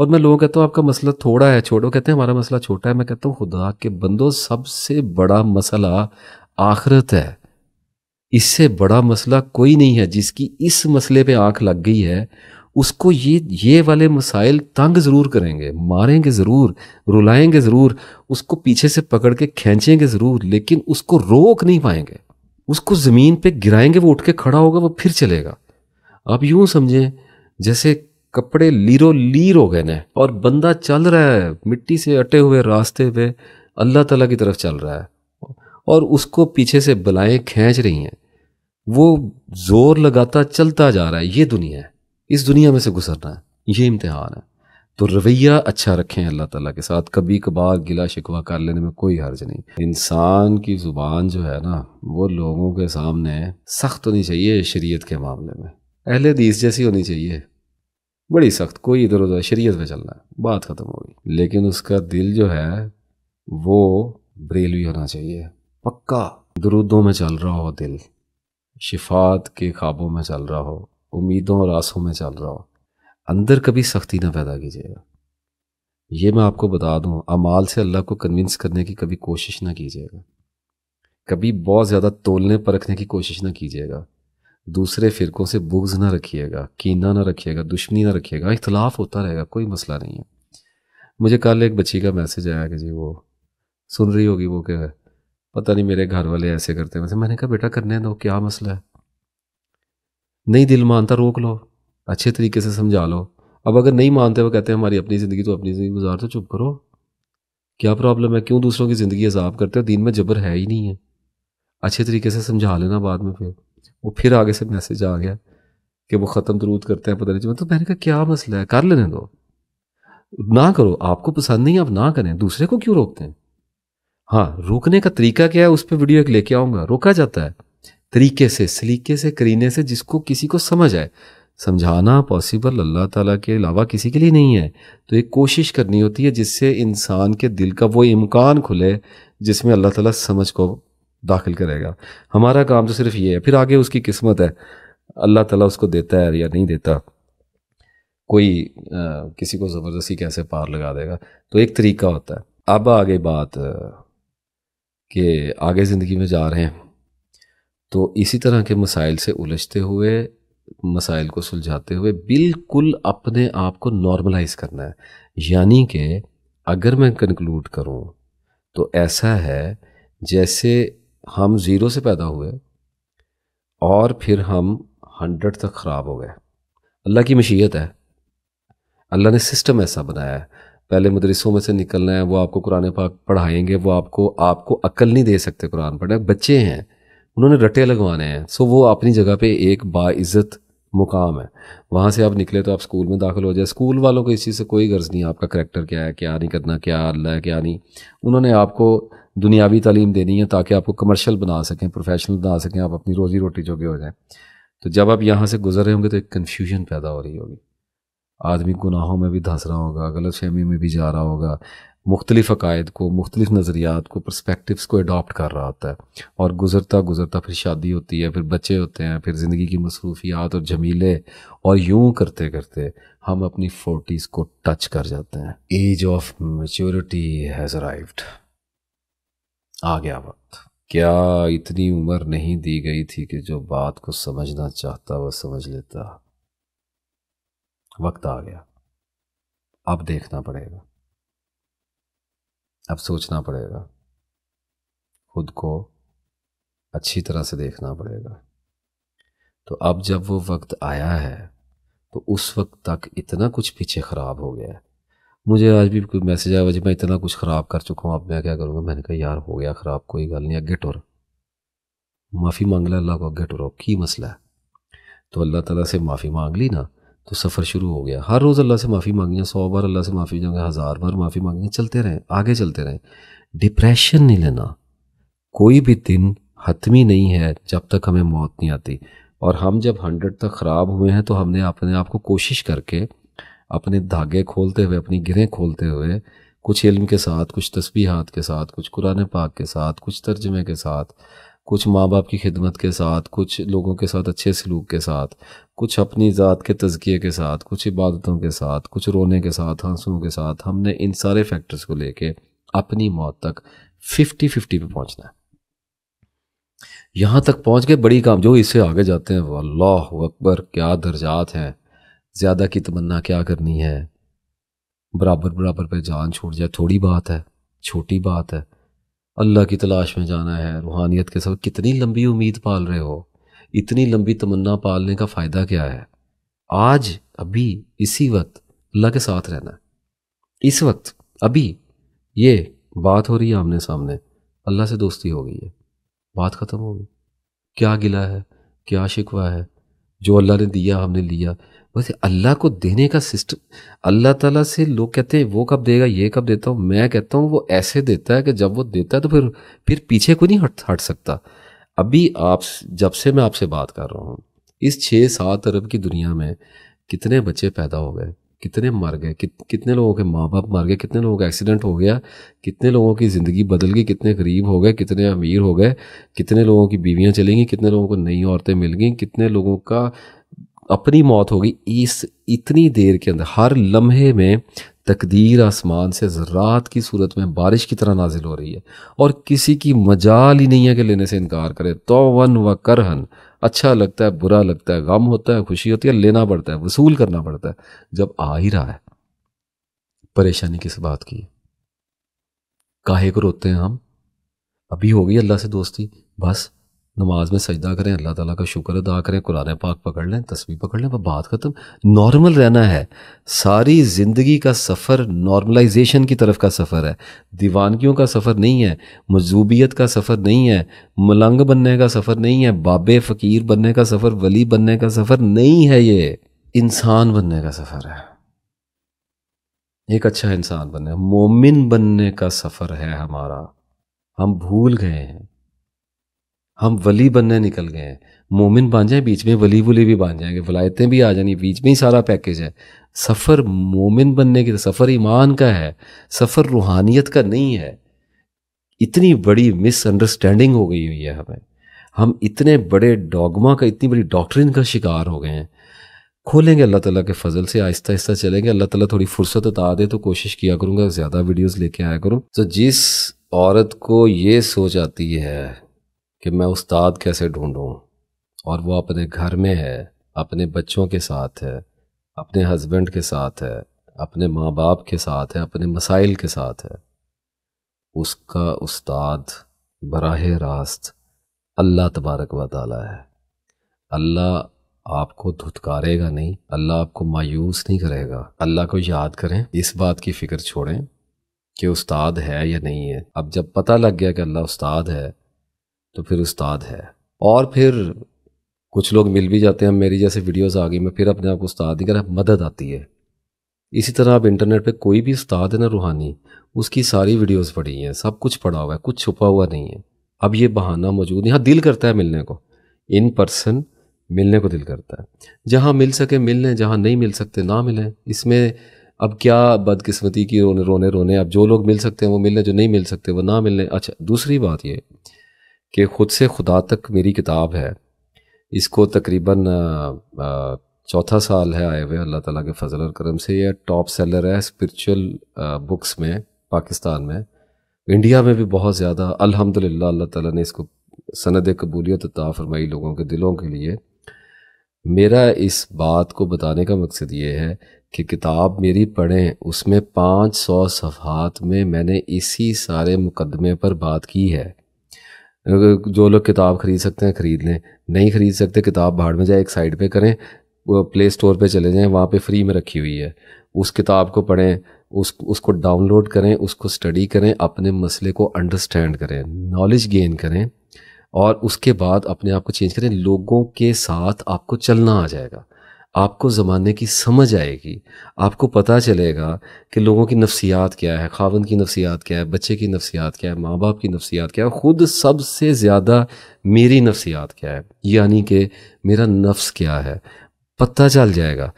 और मैं लोगों कहता हूँ आपका मसला थोड़ा है छोड़ो कहते हैं हमारा मसला छोटा है मैं कहता हूँ खुदा के बंदो सबसे बड़ा मसला आखरत है इससे बड़ा मसला कोई नहीं है जिसकी इस मसले पे आंख लग गई है उसको ये ये वाले मसाइल तंग ज़रूर करेंगे मारेंगे ज़रूर रुलाएंगे ज़रूर उसको पीछे से पकड़ के खींचेंगे ज़रूर लेकिन उसको रोक नहीं पाएंगे उसको ज़मीन पे गिराएंगे वो उठ के खड़ा होगा वो फिर चलेगा आप यूँ समझें जैसे कपड़े लीरो लीर हो गए ने और बंदा चल रहा है मिट्टी से अटे हुए रास्ते पे अल्लाह तला की तरफ चल रहा है और उसको पीछे से बलाएं खींच रही हैं वो जोर लगाता चलता जा रहा है ये दुनिया है इस दुनिया में से गुजरना है ये इम्तहान है तो रवैया अच्छा रखें अल्लाह ताला के साथ कभी कभार गिला शिकवा कर लेने में कोई हर्ज नहीं इंसान की ज़ुबान जो है ना वो लोगों के सामने सख्त होनी चाहिए शरीयत के मामले में अहल दीस जैसी होनी चाहिए बड़ी सख्त कोई इधर उधर शरीयत पे चलना है बात ख़त्म हो गई लेकिन उसका दिल जो है वो ब्रेलवी होना चाहिए पक्का दरुदों में चल रहा हो दिल शिफात के ख्वाबों में चल रहा हो उम्मीदों और आंसों में चल रहा हो अंदर कभी सख्ती ना पैदा कीजिएगा ये मैं आपको बता दूं अमाल से अल्लाह को कन्विंस करने की कभी कोशिश ना कीजिएगा कभी बहुत ज़्यादा तोलने परखने की कोशिश ना कीजिएगा दूसरे फ़िरकों से बुग्ज़ ना रखिएगा कीना ना रखिएगा दुश्मनी ना रखिएगा इख्तलाफ होता रहेगा कोई मसला नहीं है मुझे कल एक बच्ची का मैसेज आया कि जी वो सुन रही होगी वो क्या पता नहीं मेरे घर वाले ऐसे करते हैं मैंने कहा बेटा करने दो क्या मसला है नहीं दिल मानता रोक लो अच्छे तरीके से समझा लो अब अगर नहीं मानते वो कहते हैं हमारी अपनी ज़िंदगी तो अपनी ज़िंदगी गुजार तो चुप करो क्या प्रॉब्लम है क्यों दूसरों की ज़िंदगी अजाब करते हो दिन में जबर है ही नहीं है अच्छे तरीके से समझा लेना बाद में फिर वो फिर आगे से मैसेज आ गया कि वो ख़त्म दरूद करते हैं पता नहीं तो मैंने कहा क्या मसला है कर लेने दो ना करो आपको पसंद नहीं आप ना करें दूसरे को क्यों रोकते हैं हाँ रोकने का तरीका क्या है उस पर वीडियो एक लेके आऊँगा रोका जाता है तरीके से सलीके से करीने से जिसको किसी को समझ आए समझाना पॉसिबल अल्लाह ताला के अलावा किसी के लिए नहीं है तो एक कोशिश करनी होती है जिससे इंसान के दिल का वो इम्कान खुले जिसमें अल्लाह ताला समझ को दाखिल करेगा हमारा काम तो सिर्फ ये है फिर आगे उसकी किस्मत है अल्लाह ताला उसको देता है या नहीं देता कोई आ, किसी को ज़बरदस्ती कैसे पार लगा देगा तो एक तरीका होता है अब आगे बात कि आगे ज़िंदगी में जा रहे हैं तो इसी तरह के मसाइल से उलझते हुए मसाइल को सुलझाते हुए बिल्कुल अपने आप को नॉर्मलाइज करना है यानी कि अगर मैं कंक्लूड करूं तो ऐसा है जैसे हम ज़ीरो से पैदा हुए और फिर हम हंड्रेड तक ख़राब हो गए अल्लाह की मशीयत है अल्लाह ने सिस्टम ऐसा बनाया है पहले मदरसों में से निकलना है वो आपको कुरान पाक पढ़ाएंगे वो आपको आपको अक्ल नहीं दे सकते कुरान पढ़ने बच्चे हैं उन्होंने रटे लगवाने हैं सो वो अपनी जगह पे एक बाइज़्ज़त मुकाम है वहाँ से आप निकले तो आप स्कूल में दाखिल हो जाए स्कूल वालों को इस चीज़ से कोई गर्ज नहीं आपका करेक्टर क्या है क्या नहीं करना क्या अल्लाह है क्या नहीं उन्होंने आपको दुनियावी तालीम देनी है ताकि आपको कमर्शल बना सकें प्रोफेशनल बना सकें आप अपनी रोज़ी रोटी जोगे हो जाएं तो जब आप यहाँ से गुजर रहे होंगे तो एक कन्फ्यूजन पैदा हो रही होगी आदमी गुनाहों में भी धंस रहा होगा गलत फहमी में भी जा रहा होगा मुख्तलिफ अकायद को मुख्तलिफ नज़रियात को परस्पेक्टिव्स को अडॉप्ट कर रहा होता है और गुजरता गुजरता फिर शादी होती है फिर बच्चे होते हैं फिर ज़िंदगी की मसरूफियात और जमीले और यूँ करते करते हम अपनी फोर्टीज़ को टच कर जाते हैं age of maturity has arrived आ गया वक्त क्या इतनी उम्र नहीं दी गई थी कि जो बात को समझना चाहता वह समझ लेता वक्त आ गया अब देखना पड़ेगा अब सोचना पड़ेगा खुद को अच्छी तरह से देखना पड़ेगा तो अब जब वो वक्त आया है तो उस वक्त तक इतना कुछ पीछे खराब हो गया है मुझे आज भी कोई मैसेज आया जी मैं इतना कुछ ख़राब कर चुका हूँ अब मैं क्या करूँगा मैंने कहा यार हो गया ख़राब कोई गल नहीं अगे टुर माफ़ी मांग ला अल्लाह को अगे टुरो की मसला है तो अल्लाह तला से माफ़ी मांग ली ना तो सफ़र शुरू हो गया हर रोज़ अल्लाह से माफ़ी मांगी सौ बार अल्लाह से माफ़ी जाऊँगा हज़ार बार माफ़ी मांगी चलते रहें आगे चलते रहें डिप्रेशन नहीं लेना कोई भी दिन हतमी नहीं है जब तक हमें मौत नहीं आती और हम जब हंड्रेड तक ख़राब हुए हैं तो हमने अपने आप को कोशिश करके अपने धागे खोलते हुए अपनी गिरें खोलते हुए कुछ इल्म के साथ कुछ तस्बीहात के साथ कुछ कुरान पाक के साथ कुछ तर्जमे के साथ कुछ माँ बाप की खिदमत के साथ कुछ लोगों के साथ अच्छे सलूक के साथ कुछ अपनी ज़ात के तजिए के साथ कुछ इबादतों के साथ कुछ रोने के साथ हंसुओं के साथ हमने इन सारे फैक्टर्स को लेके अपनी मौत तक फिफ्टी फिफ्टी पे पहुँचना है यहाँ तक पहुँच के बड़ी काम जो इससे आगे जाते हैं वल्लाह अकबर क्या दर्जात हैं ज़्यादा की तमन्ना क्या करनी है बराबर बराबर पर जान छोड़ जाए थोड़ी बात है छोटी बात है अल्लाह की तलाश में जाना है रूहानियत के सब कितनी लंबी उम्मीद पाल रहे हो इतनी लंबी तमन्ना पालने का फ़ायदा क्या है आज अभी इसी वक्त अल्लाह के साथ रहना इस वक्त अभी ये बात हो रही है आमने सामने अल्लाह से दोस्ती हो गई है बात ख़त्म हो गई क्या गिला है क्या शिकवा है जो अल्लाह ने दिया हमने लिया वैसे अल्लाह को देने का सिस्टम अल्लाह ताला से लोग कहते हैं वो कब देगा ये कब देता हूँ मैं कहता हूँ वो ऐसे देता है कि जब वो देता है तो फिर फिर पीछे को नहीं हट हट सकता अभी आप जब से मैं आपसे बात कर रहा हूँ इस छः सात अरब की दुनिया में कितने बच्चे पैदा हो गए कितने मर गए कि, कितने लोगों के माँ बाप मर गए कितने लोगों का एक्सीडेंट हो गया कितने लोगों की ज़िंदगी बदल गई कितने गरीब हो गए कितने अमीर हो गए कितने लोगों की बीवियाँ चलेंगी कितने लोगों को नई औरतें मिल गई कितने लोगों का अपनी मौत होगी इस इतनी देर के अंदर हर लम्हे में तकदीर आसमान से ज़रात की सूरत में बारिश की तरह नाजिल हो रही है और किसी की मजाल ही नहीं है कि लेने से इनकार करे तो वन व करहन अच्छा लगता है बुरा लगता है गम होता है खुशी होती है लेना पड़ता है वसूल करना पड़ता है जब आ ही रहा है परेशानी किस बात की है काहे को रोते हैं हम अभी हो गई अल्लाह से दोस्ती बस नमाज में सजदा करें अल्लाह ताला का शुक्र अदा करें कुरान पाक पकड़ लें तस्वीर पकड़ लें बात ख़त्म नॉर्मल रहना है सारी ज़िंदगी का सफ़र नॉर्मलाइजेशन की तरफ का सफ़र है दीवानगियों का सफ़र नहीं है मजूबियत का सफ़र नहीं है मलंग बनने का सफ़र नहीं है बाबे फ़कीर बनने का सफ़र वली बनने का सफ़र नहीं है ये इंसान बनने का सफ़र है एक अच्छा इंसान बनने मोमिन बनने का सफ़र है हमारा हम भूल गए हैं हम वली बनने निकल गए हैं मोमिन बन जाए बीच में वली वली भी बन जाएंगे वलायतें भी आ जानी बीच में ही सारा पैकेज है सफ़र मोमिन बनने की सफ़र ईमान का है सफ़र रूहानियत का नहीं है इतनी बड़ी मिसअंडरस्टैंडिंग हो गई हुई है हमें हम इतने बड़े डॉगमा का इतनी बड़ी डॉक्ट्रिन का शिकार हो गए हैं खोलेंगे अल्लाह ताला के फजल से आहिस्ता आहिस्ता चलेंगे अल्लाह ताला थोड़ी फुर्सत बता दे तो कोशिश किया करूँगा ज़्यादा वीडियोस लेके आया करूँ तो जिस औरत को ये सोच आती है कि मैं उस्ताद कैसे ढूंढूं और वो अपने घर में है अपने बच्चों के साथ है अपने हस्बैंड के साथ है अपने माँ बाप के साथ है अपने मसाइल के साथ है उसका उस्ताद बराह रास्त अल्लाह तबारक व है अल्लाह आपको धुतकारेगा नहीं अल्लाह आपको मायूस नहीं करेगा अल्लाह को याद करें इस बात की फ़िक्र छोड़ें कि उस्ताद है या नहीं है अब जब पता लग गया कि अल्लाह उस्ताद है तो फिर उस्ताद है और फिर कुछ लोग मिल भी जाते हैं मेरी जैसे वीडियोस आ गई मैं फिर अपने आप को उस्ताद नहीं कर मदद आती है इसी तरह आप इंटरनेट पे कोई भी उस्ताद है ना रूहानी उसकी सारी वीडियोस पड़ी हैं सब कुछ पड़ा हुआ है कुछ छुपा हुआ नहीं है अब ये बहाना मौजूद यहाँ दिल करता है मिलने को इन पर्सन मिलने को दिल करता है जहाँ मिल सके मिल लें जहाँ नहीं मिल सकते ना मिलें इसमें अब क्या बदकिस्मती की रोने रोने रोने अब जो लोग मिल सकते हैं वो मिल लें जो नहीं मिल सकते वो ना मिल लें अच्छा दूसरी बात ये कि ख़ुद से खुदा तक मेरी किताब है इसको तकरीबन चौथा साल है आए हुए अल्लाह ताला के फजल और करम से यह टॉप सेलर है स्पिरिचुअल बुक्स में पाकिस्तान में इंडिया में भी बहुत ज़्यादा अल्हम्दुलिल्लाह अल्लाह ताला ने इसको सनद कबूलियत अता फरमाई लोगों के दिलों के लिए मेरा इस बात को बताने का मकसद ये है कि किताब मेरी पढ़ें उसमें पाँच सौ सफ़ात में मैंने इसी सारे मुकदमे पर बात की है जो लोग किताब ख़रीद सकते हैं ख़रीद लें नहीं ख़रीद सकते किताब भाड़ में जाए एक साइड पे करें प्ले स्टोर पे चले जाएं वहाँ पे फ्री में रखी हुई है उस किताब को पढ़ें उस उसको डाउनलोड करें उसको स्टडी करें अपने मसले को अंडरस्टैंड करें नॉलेज गेन करें और उसके बाद अपने आप को चेंज करें लोगों के साथ आपको चलना आ जाएगा आपको ज़माने की समझ आएगी आपको पता चलेगा कि लोगों की नफसियात क्या है खावन की नफसियात क्या है बच्चे की नफसियात क्या है माँ बाप की नफसियात क्या है ख़ुद सबसे ज़्यादा मेरी नफ्सियात क्या है यानी कि मेरा नफ्स क्या है पता चल जाएगा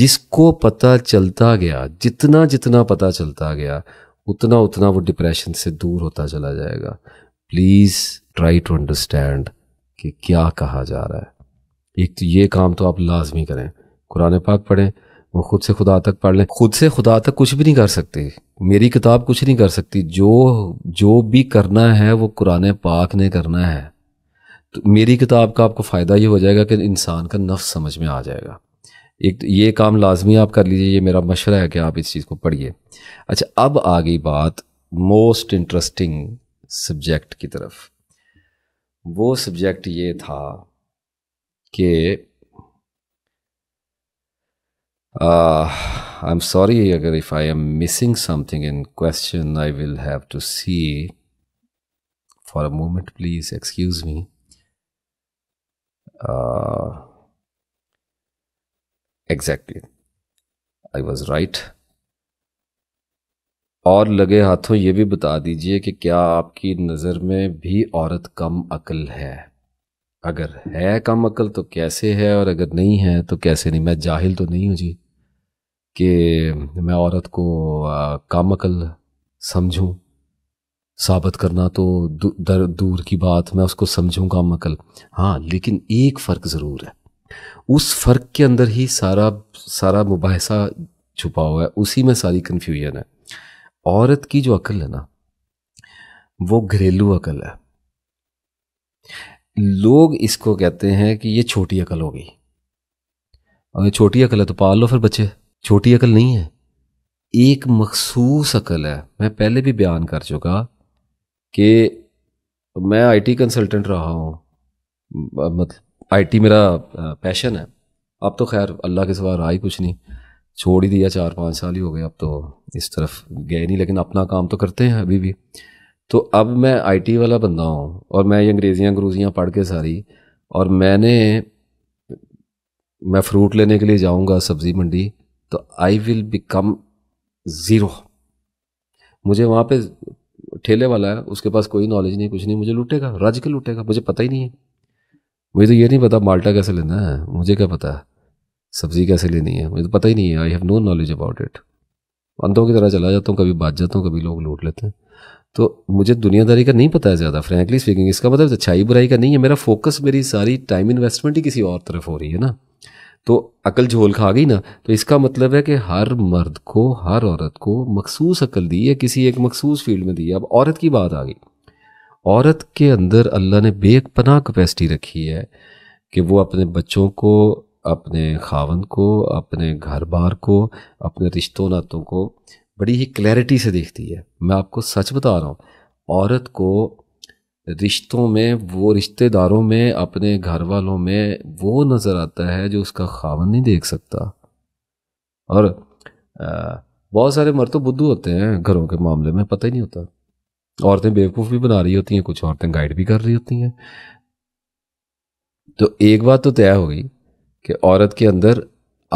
जिसको पता चलता गया जितना जितना पता चलता गया उतना उतना वो डिप्रेशन से दूर होता चला जाएगा प्लीज़ ट्राई टू अंडरस्टैंड कि क्या कहा जा रहा है एक तो ये काम तो आप लाजमी करें कुरान पाक पढ़ें वो खुद से खुदा तक पढ़ लें खुद से खुदा तक कुछ भी नहीं कर सकते मेरी किताब कुछ नहीं कर सकती जो जो भी करना है वो कुरान पाक ने करना है तो मेरी किताब का आपको फ़ायदा ये हो जाएगा कि इंसान का नफ्स समझ में आ जाएगा एक तो ये काम लाजमी आप कर लीजिए ये मेरा मशरा है कि आप इस चीज़ को पढ़िए अच्छा अब आ गई बात मोस्ट इंटरेस्टिंग सब्जेक्ट की तरफ वो सब्जेक्ट ये था कि आई एम सॉरी अगर if I am missing something in question I will have to see for a moment please excuse me exactly I was right और लगे हाथों ये भी बता दीजिए कि क्या आपकी नज़र में भी औरत कम अकल है अगर है कम अकल तो कैसे है और अगर नहीं है तो कैसे नहीं मैं जाहिल तो नहीं हूँ जी कि मैं औरत को कम अकल समझूँ साबित करना तो दर, दूर की बात मैं उसको समझूँ कम अकल हाँ लेकिन एक फ़र्क ज़रूर है उस फ़र्क के अंदर ही सारा सारा मुबासा छुपा हुआ है उसी में सारी कन्फ्यूजन है औरत की जो अकल है ना वो घरेलू अकल है लोग इसको कहते हैं कि ये छोटी अकल हो गई अगर छोटी अकल है तो पाल लो फिर बच्चे छोटी अकल नहीं है एक मखसूस अकल है मैं पहले भी बयान कर चुका कि मैं आईटी कंसल्टेंट रहा हूँ मतलब आईटी मेरा पैशन है अब तो खैर अल्लाह के सवा रहा ही कुछ नहीं छोड़ ही दिया चार पाँच साल ही हो गए अब तो इस तरफ गए नहीं लेकिन अपना काम तो करते हैं अभी भी तो अब मैं आईटी वाला बंदा हूँ और मैं ये अंग्रेज़ियाँ अंग्रूजियाँ पढ़ के सारी और मैंने मैं फ्रूट लेने के लिए जाऊँगा सब्ज़ी मंडी तो आई विल बिकम ज़ीरो मुझे वहाँ पे ठेले वाला है उसके पास कोई नॉलेज नहीं कुछ नहीं मुझे लूटेगा रज के लूटेगा मुझे पता ही नहीं है मुझे तो ये नहीं पता माल्टा कैसे लेना है मुझे क्या पता है सब्ज़ी कैसे लेनी है मुझे तो पता ही नहीं है I have no knowledge about it अंधों की तरह चला जाता हूँ कभी बात जाता हूँ कभी लोग लूट लेते हैं तो मुझे दुनियादारी का नहीं पता है ज़्यादा फ्रैंकली स्पीकिंग इसका मतलब अच्छाई बुराई का नहीं है मेरा फोकस मेरी सारी टाइम इन्वेस्टमेंट ही किसी और तरफ हो रही है ना तो अकल झोल खा गई ना तो इसका मतलब है कि हर मर्द को हर औरत को मखसूस अकल दी है किसी एक मखसूस फील्ड में दी है अब औरत की बात आ गई औरत के अंदर अल्लाह ने बेपनाह कैपेसिटी रखी है कि वो अपने बच्चों को अपने खावन को अपने घर बार को अपने रिश्तों नातों को बड़ी ही क्लैरिटी से देखती है मैं आपको सच बता रहा हूँ औरत को रिश्तों में वो रिश्तेदारों में अपने घर वालों में वो नज़र आता है जो उसका खावन नहीं देख सकता और बहुत सारे मर्द तो बुद्धू होते हैं घरों के मामले में पता ही नहीं होता औरतें बेवकूफ़ भी बना रही होती हैं कुछ औरतें गाइड भी कर रही होती हैं तो एक बात तो तय हो गई कि औरत के अंदर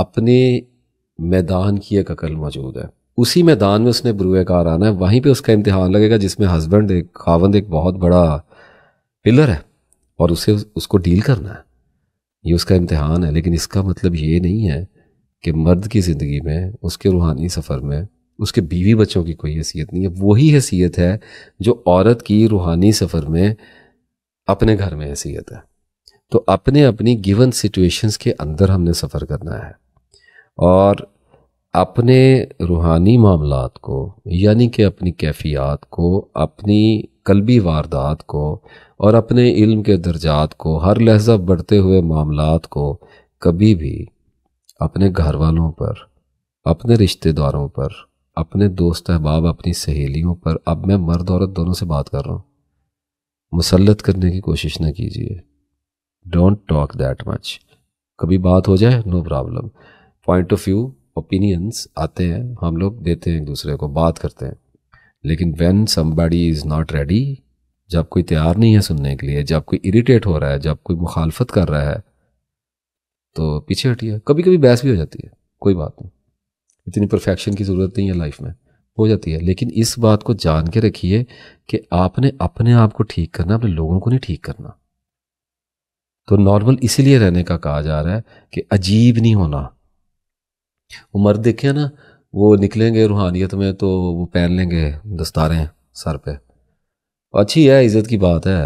अपने मैदान की एक अकल मौजूद है उसी मैदान में उसने बरूएकार आना है वहीं पे उसका इम्तहान लगेगा जिसमें हस्बैंड एक खावंद एक बहुत बड़ा पिलर है और उसे उसको डील करना है ये उसका इम्तहान है लेकिन इसका मतलब ये नहीं है कि मर्द की ज़िंदगी में उसके रूहानी सफ़र में उसके बीवी बच्चों की कोई हैसियत नहीं है वही हैसियत है जो औरत की रूहानी सफ़र में अपने घर में हैसियत है तो अपने अपनी गिवन सिचुएशंस के अंदर हमने सफ़र करना है और अपने रूहानी मामला को यानी कि अपनी कैफियात को अपनी कलबी वारदात को और अपने इल्म के दर्जात को हर लहजा बढ़ते हुए मामला को कभी भी अपने घर वालों पर अपने रिश्तेदारों पर अपने दोस्त अहबाब अपनी सहेलियों पर अब मैं मर्द औरत दोनों से बात कर रहा हूँ मुसलत करने की कोशिश ना कीजिए डोंट टॉक दैट मच कभी बात हो जाए no problem point of view opinions आते हैं हम लोग देते हैं एक दूसरे को बात करते हैं लेकिन when somebody is not ready जब कोई तैयार नहीं है सुनने के लिए जब कोई इरीटेट हो रहा है जब कोई मुखालफत कर रहा है तो पीछे हटिए कभी कभी बहस भी हो जाती है कोई बात नहीं इतनी परफेक्शन की ज़रूरत नहीं है लाइफ में हो जाती है लेकिन इस बात को जान के रखिए कि आपने अपने आप को ठीक करना अपने लोगों को नहीं ठीक करना तो नॉर्मल इसीलिए रहने का कहा जा रहा है कि अजीब नहीं होना वो मर्द देखे ना वो निकलेंगे रूहानियत में तो वो पहन लेंगे दस्तारें सर पे अच्छी है इज़्ज़त की बात है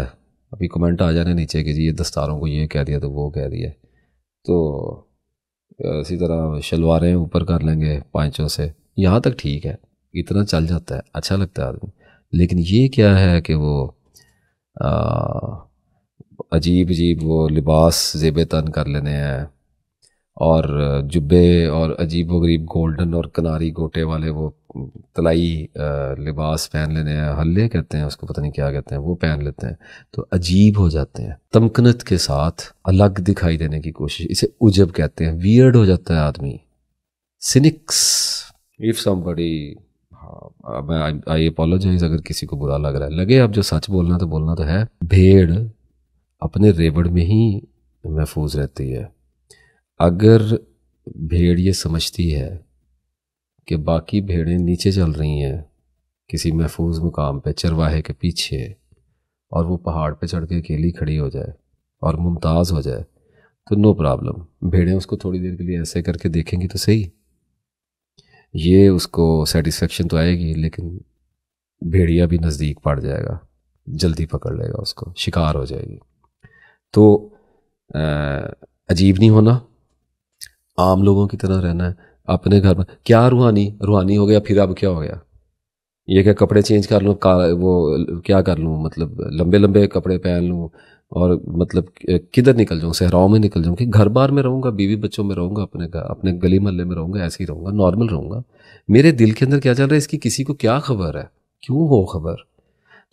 अभी कमेंट आ जाने नीचे कि जी ये दस्तारों को ये कह दिया तो वो कह दिया तो इसी तरह शलवारें ऊपर कर लेंगे पाँचों से यहाँ तक ठीक है इतना चल जाता है अच्छा लगता है आदमी लेकिन ये क्या है कि वो आ, अजीब अजीब वो लिबास जेब तन कर लेने हैं और जुब्बे और अजीब वरीब गोल्डन और कनारी गोटे वाले वो तलाई लिबास पहन लेने हैं हल्ले कहते हैं उसको पता नहीं क्या कहते हैं वो पहन लेते हैं तो अजीब हो जाते हैं तमकनत के साथ अलग दिखाई देने की कोशिश इसे उजब कहते हैं वियर्ड हो जाता है आदमी सिनिक्स इफ़ समबडी मैं आई अपोलोजाइज अगर किसी को बुरा लग रहा है लगे आप जो सच बोलना तो बोलना तो है भेड़ अपने रेबड़ में ही महफूज रहती है अगर भेड़ ये समझती है कि बाकी भेड़ें नीचे चल रही हैं किसी महफूज मुकाम पे चरवाहे के पीछे और वो पहाड़ पे चढ़ के अकेली खड़ी हो जाए और मुमताज़ हो जाए तो नो प्रॉब्लम भेड़ें उसको थोड़ी देर के लिए ऐसे करके देखेंगी तो सही ये उसको सेटिस्फेक्शन तो आएगी लेकिन भेड़िया भी नज़दीक पड़ जाएगा जल्दी पकड़ लेगा उसको शिकार हो जाएगी तो आ, अजीब नहीं होना आम लोगों की तरह रहना है अपने घर में क्या रूहानी रूहानी हो गया फिर अब क्या हो गया ये क्या कपड़े चेंज कर लूँ का वो क्या कर लूँ मतलब लंबे लंबे कपड़े पहन लूँ और मतलब किधर निकल जाऊँ सहराओं में निकल जाऊँ कि घर बार में रहूँगा बीवी बच्चों में रहूँगा अपने अपने गली महल्ले में रहूँगा ऐसे ही रहूँगा नॉर्मल रहूँगा मेरे दिल के अंदर क्या चल रहा है इसकी किसी को क्या खबर है क्यों हो खबर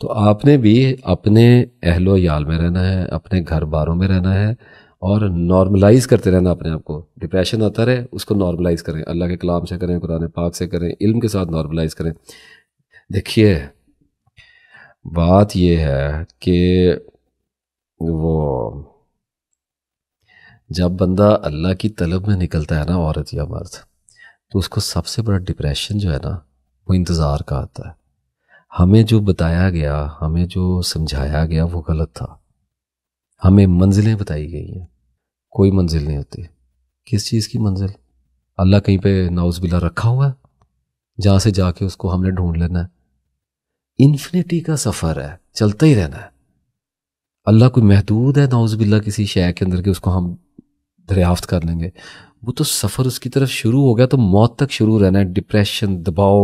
तो आपने भी अपने अहलो याल में रहना है अपने घर बारों में रहना है और नॉर्मलाइज करते रहना अपने आप को डिप्रेशन आता रहे उसको नॉर्मलाइज करें अल्लाह के कलाम से करें कुरान पाक से करें इल्म के साथ नॉर्मलाइज करें देखिए बात यह है कि वो जब बंदा अल्लाह की तलब में निकलता है ना औरत या मर्द तो उसको सबसे बड़ा डिप्रेशन जो है ना वो इंतज़ार का आता है हमें जो बताया गया हमें जो समझाया गया वो गलत था हमें मंजिलें बताई गई हैं कोई मंजिल नहीं होती किस चीज़ की मंजिल अल्लाह कहीं पे नाउज बिला रखा हुआ है जहाँ से जाके उसको हमने ढूंढ लेना है इन्फिनिटी का सफ़र है चलता ही रहना है अल्लाह कोई महदूद है नाउज बिल्ला किसी शेयर के अंदर के उसको हम दरियाफ्त कर लेंगे वो तो सफ़र उसकी तरफ शुरू हो गया तो मौत तक शुरू रहना है डिप्रेशन दबाव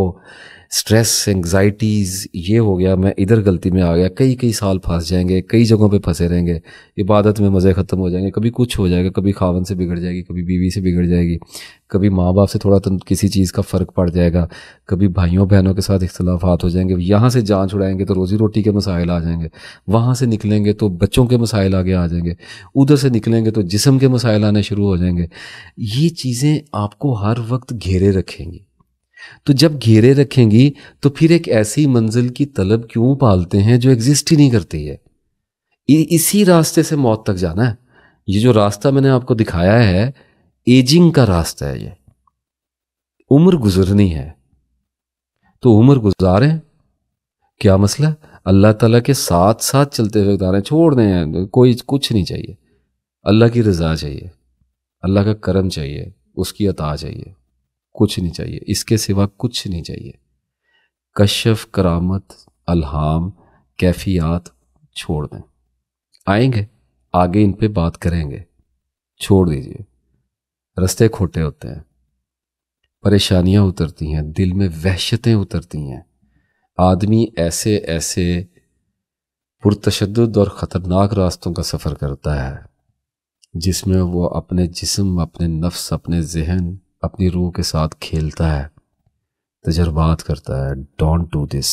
स्ट्रेस एंगजाइटीज़ ये हो गया मैं इधर गलती में आ गया कई कई साल फंस जाएंगे कई जगहों पे फंसे रहेंगे इबादत में मज़े ख़त्म हो जाएंगे कभी कुछ हो जाएगा कभी खावन से बिगड़ जाएगी कभी बीवी से बिगड़ जाएगी कभी माँ बाप से थोड़ा तो किसी चीज़ का फ़र्क पड़ जाएगा कभी भाइयों बहनों के साथ इख्तलाफा हो जाएंगे यहाँ से जान छुड़ाएंगे तो रोज़ी रोटी के मसाइल आ जाएंगे वहाँ से निकलेंगे तो बच्चों के मसाइल आगे आ जाएंगे उधर से निकलेंगे तो जिसम के मसाइल आने शुरू हो जाएंगे ये चीज़ें आपको हर वक्त घेरे रखेंगी तो जब घेरे रखेंगी तो फिर एक ऐसी मंजिल की तलब क्यों पालते हैं जो एग्जिस्ट ही नहीं करती है इसी रास्ते से मौत तक जाना है ये जो रास्ता मैंने आपको दिखाया है एजिंग का रास्ता है ये उम्र गुजरनी है तो उम्र गुजारें क्या मसला अल्लाह ताला के साथ साथ चलते हुए गुजारे छोड़ दें कोई कुछ नहीं चाहिए अल्लाह की रज़ा चाहिए अल्लाह का करम चाहिए उसकी अता चाहिए कुछ नहीं चाहिए इसके सिवा कुछ नहीं चाहिए कश्यफ करामत अलहाम कैफियात छोड़ दें आएंगे आगे इन पे बात करेंगे छोड़ दीजिए रास्ते खोटे होते हैं परेशानियां उतरती हैं दिल में वहशतें उतरती हैं आदमी ऐसे ऐसे पुरतशद और ख़तरनाक रास्तों का सफ़र करता है जिसमें वो अपने जिस्म अपने नफ्स अपने जहन अपनी रूह के साथ खेलता है तजर्बात करता है डोंट डू दिस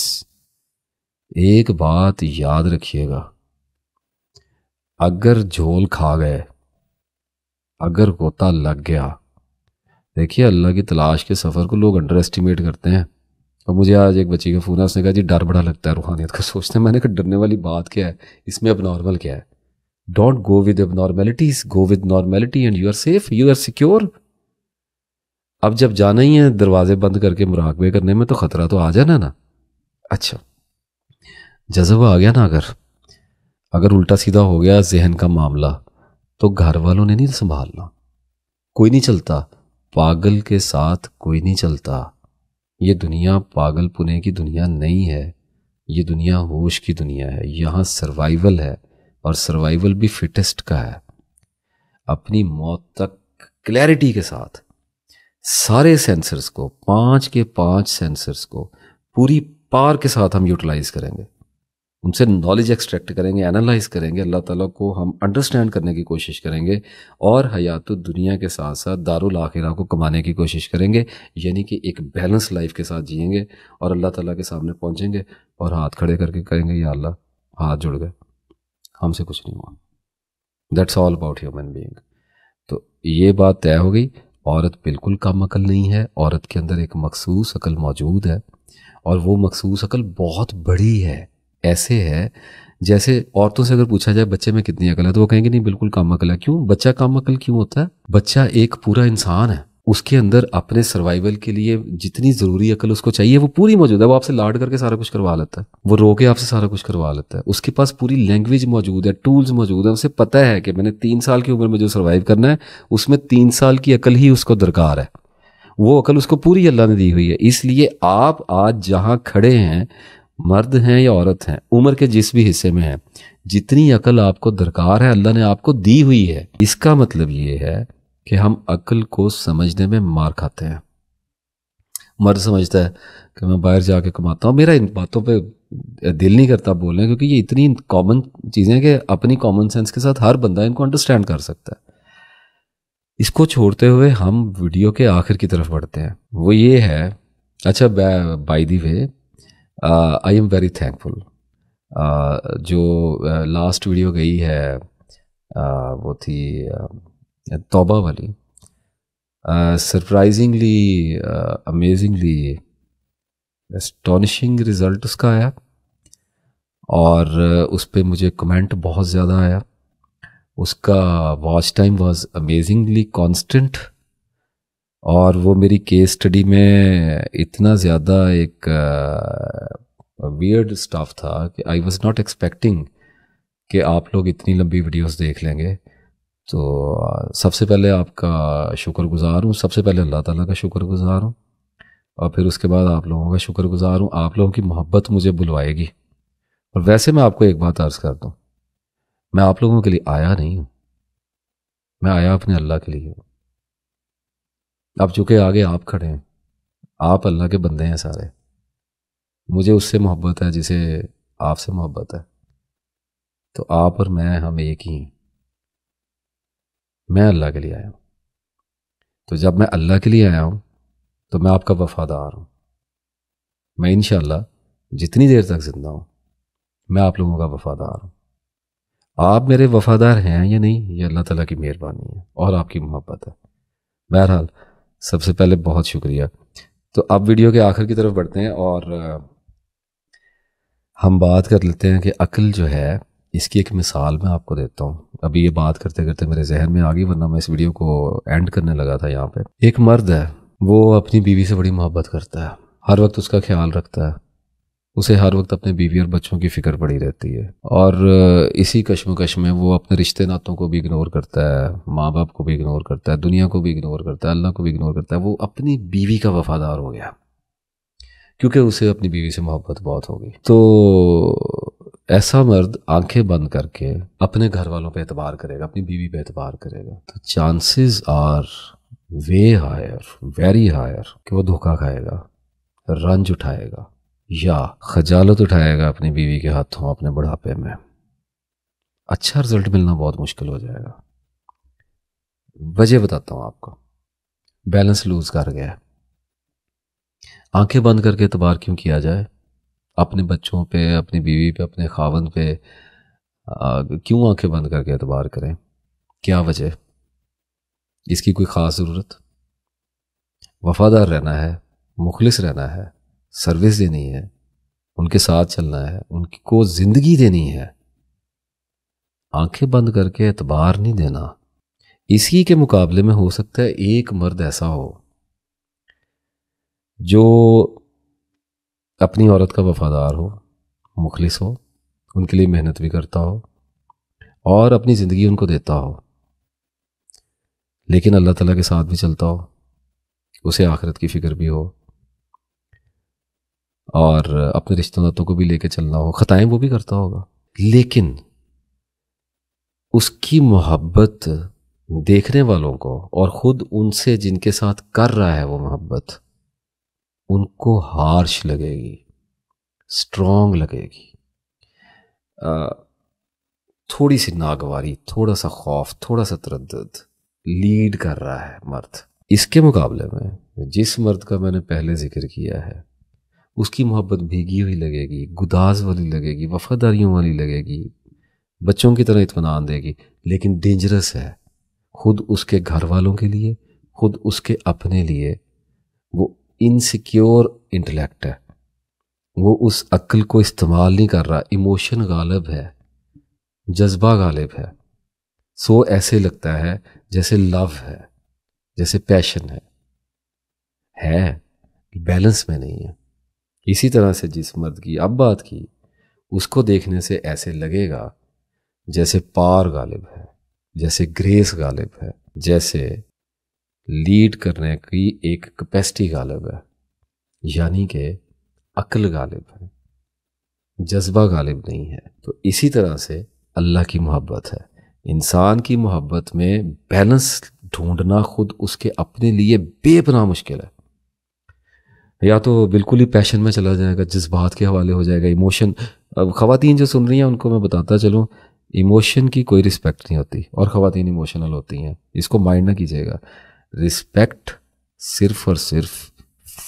एक बात याद रखिएगा अगर झोल खा गए अगर गोता लग गया देखिए अल्लाह की तलाश के सफ़र को लोग अंडर एस्टिमेट करते हैं और मुझे आज एक बच्ची का फ़ोन है उसने कहा जी डर बड़ा लगता है रूहानियत का सोचते हैं मैंने कहा डरने वाली बात क्या है इसमें अब नॉर्मल क्या है don't go with abnormalities go with normality and you are safe you are secure अब जब जाना ही है दरवाजे बंद करके मुराकबे करने में तो ख़तरा तो आ जाना ना अच्छा जज्बा आ गया ना अगर अगर उल्टा सीधा हो गया जहन का मामला तो घर वालों ने नहीं संभालना कोई नहीं चलता पागल के साथ कोई नहीं चलता ये दुनिया पागल पुने की दुनिया नहीं है ये दुनिया होश की दुनिया है यहाँ सर्वाइवल है और सर्वाइवल भी फिटेस्ट का है अपनी मौत तक क्लैरिटी के साथ सारे सेंसर्स को पांच के पांच सेंसर्स को पूरी पार के साथ हम यूटिलाइज करेंगे उनसे नॉलेज एक्सट्रैक्ट करेंगे एनालाइज करेंगे अल्लाह ताला को हम अंडरस्टैंड करने की कोशिश करेंगे और हयात दुनिया के साथ साथ दारुल आखिरा को कमाने की कोशिश करेंगे यानी कि एक बैलेंस लाइफ के साथ जिएंगे और अल्लाह ताला के सामने पहुंचेंगे और हाथ खड़े करके कहेंगे या अल्लाह हाथ जुड़ गए हमसे कुछ नहीं हुआ that's all about human being तो ये बात तय हो गई औरत बिल्कुल काम अकल नहीं है औरत के अंदर एक मखसूस अकल मौजूद है और वो मखसूस अकल बहुत बड़ी है ऐसे है जैसे औरतों से अगर पूछा जाए बच्चे में कितनी अकल है तो वो कहेंगे नहीं बिल्कुल काम अकल है क्यों बच्चा काम अकल क्यों होता है बच्चा एक पूरा इंसान है उसके अंदर अपने सर्वाइवल के लिए जितनी ज़रूरी अकल उसको चाहिए वो पूरी मौजूद है वो आपसे लाड करके सारा कुछ करवा लेता है वो रो के आपसे सारा कुछ करवा लेता है उसके पास पूरी लैंग्वेज मौजूद है टूल्स मौजूद है उसे पता है कि मैंने तीन साल की उम्र में जो सर्वाइव करना है उसमें तीन साल की अकल ही उसको दरकार है वो अकल उसको पूरी अल्लाह ने दी हुई है इसलिए आप आज जहाँ खड़े हैं मर्द हैं या औरत हैं उम्र के जिस भी हिस्से में हैं जितनी अकल आपको दरकार है अल्लाह ने आपको दी हुई है इसका मतलब ये है कि हम अकल को समझने में मार खाते हैं मर्द समझता है कि मैं बाहर जाके कमाता हूँ मेरा इन बातों पे दिल नहीं करता बोलने क्योंकि ये इतनी कॉमन चीज़ें कि अपनी कॉमन सेंस के साथ हर बंदा इनको अंडरस्टैंड कर सकता है इसको छोड़ते हुए हम वीडियो के आखिर की तरफ बढ़ते हैं वो ये है अच्छा by the way I am very thankful जो लास्ट वीडियो गई है uh, वो थी uh, तौबा वाली सरप्राइजिंगली अमेजिंगली एस्टॉनिशिंग रिज़ल्ट उसका आया और उस पर मुझे कमेंट बहुत ज़्यादा आया उसका watch time was amazingly constant और वो मेरी केस स्टडी में इतना ज़्यादा एक वियर्ड स्टाफ था कि आई वाज नॉट एक्सपेक्टिंग कि आप लोग इतनी लंबी वीडियोस देख लेंगे तो सबसे पहले आपका शुक्रगुजार हूँ सबसे पहले अल्लाह ताला का शुक्रगुजार हूँ और फिर उसके बाद आप लोगों का शुक्रगुजार हूँ आप लोगों की मोहब्बत मुझे बुलवाएगी और वैसे मैं आपको एक बात अर्ज़ कर दूँ मैं आप लोगों के लिए आया नहीं हूँ मैं आया अपने अल्लाह के लिए हूँ अब चूँकि आगे आप खड़े हैं आप अल्लाह के बंदे हैं सारे मुझे उससे मोहब्बत है जिसे आपसे मोहब्बत है तो आप और मैं हम एक ही हैं मैं अल्लाह के लिए आया हूँ तो जब मैं अल्लाह के लिए आया हूँ तो मैं आपका वफादार हूँ मैं इन जितनी देर तक ज़िंदा हूँ मैं आप लोगों का वफादार हूँ आप मेरे वफादार हैं या नहीं ये अल्लाह ताला की मेहरबानी है और आपकी मोहब्बत है बहरहाल सबसे पहले बहुत शुक्रिया तो अब वीडियो के आखिर की तरफ बढ़ते हैं और हम बात कर लेते हैं कि अक्ल जो है इसकी एक मिसाल मैं आपको देता हूँ अभी ये बात करते करते मेरे जहन में आ गई वरना मैं इस वीडियो को एंड करने लगा था यहाँ पे एक मर्द है वो अपनी बीवी से बड़ी मोहब्बत करता है हर वक्त उसका ख्याल रखता है उसे हर वक्त अपने बीवी और बच्चों की फ़िक्र पड़ी रहती है और इसी कश्मकश में वो अपने रिश्ते नातों को भी इग्नोर करता है माँ बाप को भी इग्नोर करता है दुनिया को भी इग्नोर करता है अल्लाह को भी इग्नोर करता है वो अपनी बीवी का वफादार हो गया क्योंकि उसे अपनी बीवी से मोहब्बत बहुत हो गई तो ऐसा मर्द आंखें बंद करके अपने घर वालों पे एतबार करेगा अपनी बीवी पे एतबार करेगा तो chances are way higher very higher कि वो धोखा खाएगा रंज उठाएगा या खजालत उठाएगा अपनी बीवी के हाथों अपने बुढ़ापे में अच्छा रिजल्ट मिलना बहुत मुश्किल हो जाएगा वजह बताता हूँ आपको बैलेंस लूज कर गया आंखें बंद करके एतबार क्यों किया जाए अपने बच्चों पे अपनी बीवी पे अपने खावन पे क्यों आंखें बंद करके एतबार करें क्या वजह इसकी कोई ख़ास ज़रूरत वफादार रहना है मुखलिस रहना है सर्विस देनी है उनके साथ चलना है उनको ज़िंदगी देनी है आंखें बंद करके एतबार नहीं देना इसी के मुकाबले में हो सकता है एक मर्द ऐसा हो जो अपनी औरत का वफादार हो मुखलिस हो उनके लिए मेहनत भी करता हो और अपनी ज़िंदगी उनको देता हो लेकिन अल्लाह ताला के साथ भी चलता हो उसे आखिरत की फ़िक्र भी हो और अपने रिश्ते दातों को भी लेके चलना हो ख़ताएँ वो भी करता होगा लेकिन उसकी मोहब्बत देखने वालों को और ख़ुद उनसे जिनके साथ कर रहा है वो मोहब्बत उनको हार्श लगेगी स्ट्रांग लगेगी थोड़ी सी नागवारी थोड़ा सा खौफ थोड़ा सा तरद लीड कर रहा है मर्द इसके मुकाबले में जिस मर्द का मैंने पहले जिक्र किया है उसकी मोहब्बत भीगी हुई लगेगी गुदाज वाली लगेगी वफादारियों वाली लगेगी बच्चों की तरह इतमान देगी लेकिन डेंजरस है खुद उसके घर वालों के लिए खुद उसके अपने लिए वो इनसिक्योर इंटेलेक्ट है वो उस अक्ल को इस्तेमाल नहीं कर रहा इमोशन गालिब है जज्बा गालिब है सो ऐसे लगता है जैसे लव है जैसे पैशन है है बैलेंस में नहीं है इसी तरह से जिस मर्द की अब बात की उसको देखने से ऐसे लगेगा जैसे पार गालिब है जैसे ग्रेस गालिब है जैसे लीड करने की एक कैपेसिटी गालिब है यानी कि अक्ल गालिब है जज्बा गालिब नहीं है तो इसी तरह से अल्लाह की मोहब्बत है इंसान की मोहब्बत में बैलेंस ढूंढना खुद उसके अपने लिए बेपना मुश्किल है या तो बिल्कुल ही पैशन में चला जाएगा जज्बात के हवाले हो जाएगा इमोशन अब ख़वातीन जो सुन रही हैं उनको मैं बताता चलूँ इमोशन की कोई रिस्पेक्ट नहीं होती और ख़वातीन इमोशनल होती हैं इसको माइंड ना कीजिएगा रिस्पेक्ट सिर्फ और सिर्फ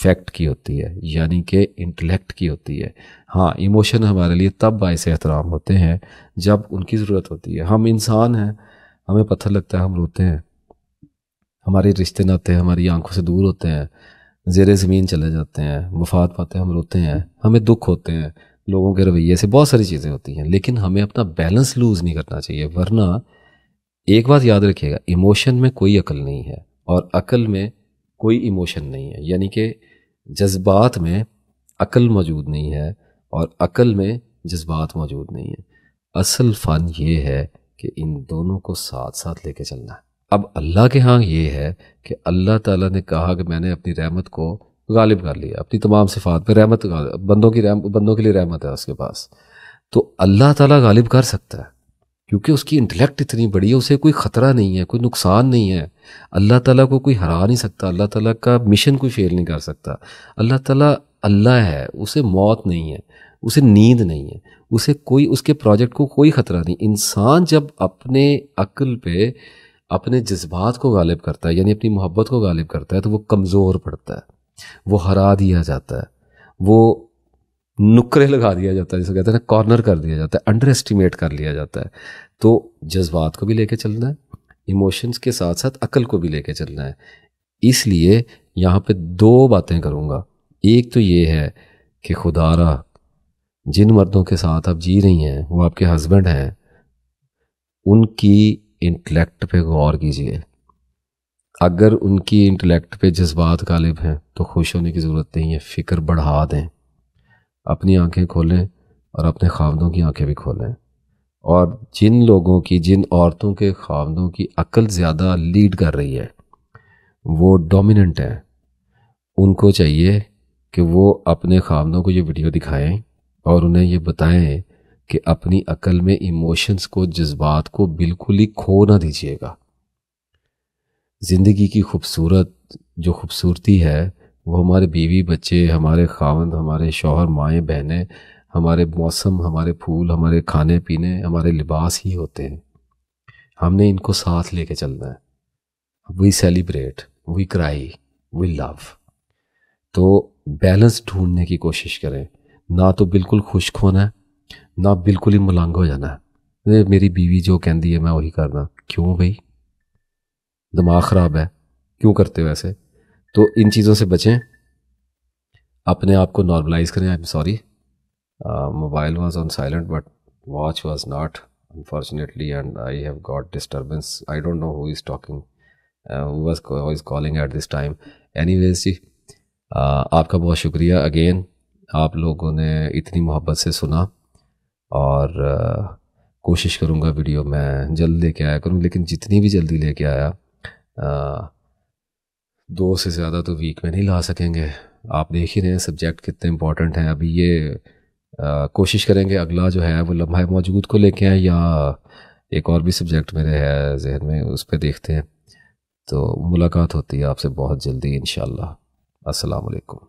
फैक्ट की होती है यानी कि इंटेलेक्ट की होती है हाँ इमोशन हमारे लिए तब बायस एहतराम होते हैं जब उनकी ज़रूरत होती है हम इंसान हैं हमें पत्थर लगता है हम रोते हैं हमारे रिश्ते नाते हमारी आंखों से दूर होते हैं जेर ज़मीन चले जाते हैं मुफात पाते हैं हम रोते हैं हमें दुख होते हैं लोगों के रवैये से बहुत सारी चीज़ें होती हैं लेकिन हमें अपना बैलेंस लूज़ नहीं करना चाहिए वरना एक बात याद रखिएगा इमोशन में कोई अकल नहीं है और अकल में कोई इमोशन नहीं है यानी कि जज्बात में अकल मौजूद नहीं है और अकल में जज्बात मौजूद नहीं है असल फ़न ये है कि इन दोनों को साथ साथ लेके चलना है अब अल्लाह के यहाँ ये है कि अल्लाह ताला ने कहा कि मैंने अपनी रहमत को गालिब कर लिया अपनी तमाम सिफात पर रहमत बंदों की रहम बंदों के लिए रहमत है उसके पास तो अल्लाह ताला गालिब कर सकता है क्योंकि उसकी इंटेलेक्ट इतनी बड़ी है उसे कोई ख़तरा नहीं है कोई नुकसान नहीं है अल्लाह ताला को कोई हरा नहीं सकता अल्लाह ताला का मिशन कोई फेल नहीं कर सकता अल्लाह ताला अल्लाह है उसे मौत नहीं है उसे नींद नहीं है उसे कोई उसके प्रोजेक्ट को कोई ख़तरा नहीं इंसान जब अपने अक्ल पे अपने जज्बात को गालिब करता है यानी अपनी मोहब्बत को गालिब करता है तो वो कमज़ोर पड़ता है वो हरा दिया जाता है वो नुकरे लगा दिया जाता है जैसे कहते हैं ना कॉर्नर कर दिया जाता है अंडर एस्टिमेट कर लिया जाता है तो जज्बात को भी लेके चलना है इमोशंस के साथ साथ अकल को भी लेके चलना है इसलिए यहाँ पे दो बातें करूँगा एक तो ये है कि खुदारा जिन मर्दों के साथ आप जी रही हैं वो आपके हस्बैंड हैं उनकी इंटेलेक्ट पे गौर कीजिए अगर उनकी इंटेलेक्ट पे जज्बात गालिब हैं तो खुश होने की ज़रूरत नहीं है फ़िक्र बढ़ा दें अपनी आंखें खोलें और अपने खामदों की आंखें भी खोलें और जिन लोगों की जिन औरतों के खामदों की अक्ल ज़्यादा लीड कर रही है वो डोमिनेंट हैं उनको चाहिए कि वो अपने खामदों को ये वीडियो दिखाएं और उन्हें ये बताएं कि अपनी अकल में इमोशंस को जज्बात को बिल्कुल ही खो ना दीजिएगा ज़िंदगी की खूबसूरत जो खूबसूरती है वो हमारे बीवी बच्चे हमारे खावंद हमारे शोहर माएँ बहनें हमारे मौसम हमारे फूल हमारे खाने पीने हमारे लिबास ही होते हैं हमने इनको साथ लेके चलना है we celebrate we cry we love तो बैलेंस ढूंढने की कोशिश करें ना तो बिल्कुल खुश्क होना है ना बिल्कुल ही मलंग हो जाना है मेरी बीवी जो कहती है मैं वही करना क्यों भाई दिमाग ख़राब है क्यों करते हो ऐसे तो इन चीज़ों से बचें अपने आप को नॉर्मलाइज करें I am sorry mobile was on silent but watch was not unfortunately and I have got disturbance I don't know who is talking who is calling at this time anyways जी आपका बहुत शुक्रिया again आप लोगों ने इतनी मोहब्बत से सुना और आ, कोशिश करूँगा वीडियो मैं जल्द लेके आया करूँ लेकिन जितनी भी जल्दी लेके आया आ, दो से ज़्यादा तो वीक में नहीं ला सकेंगे आप देख ही रहे हैं सब्जेक्ट कितने इंपॉर्टेंट हैं अभी ये कोशिश करेंगे अगला जो है वो लम्हा मौजूद को लेके आए या एक और भी सब्जेक्ट मेरे है जहन में उस पर देखते हैं तो मुलाकात होती है आपसे बहुत जल्दी इन शाला असलकुम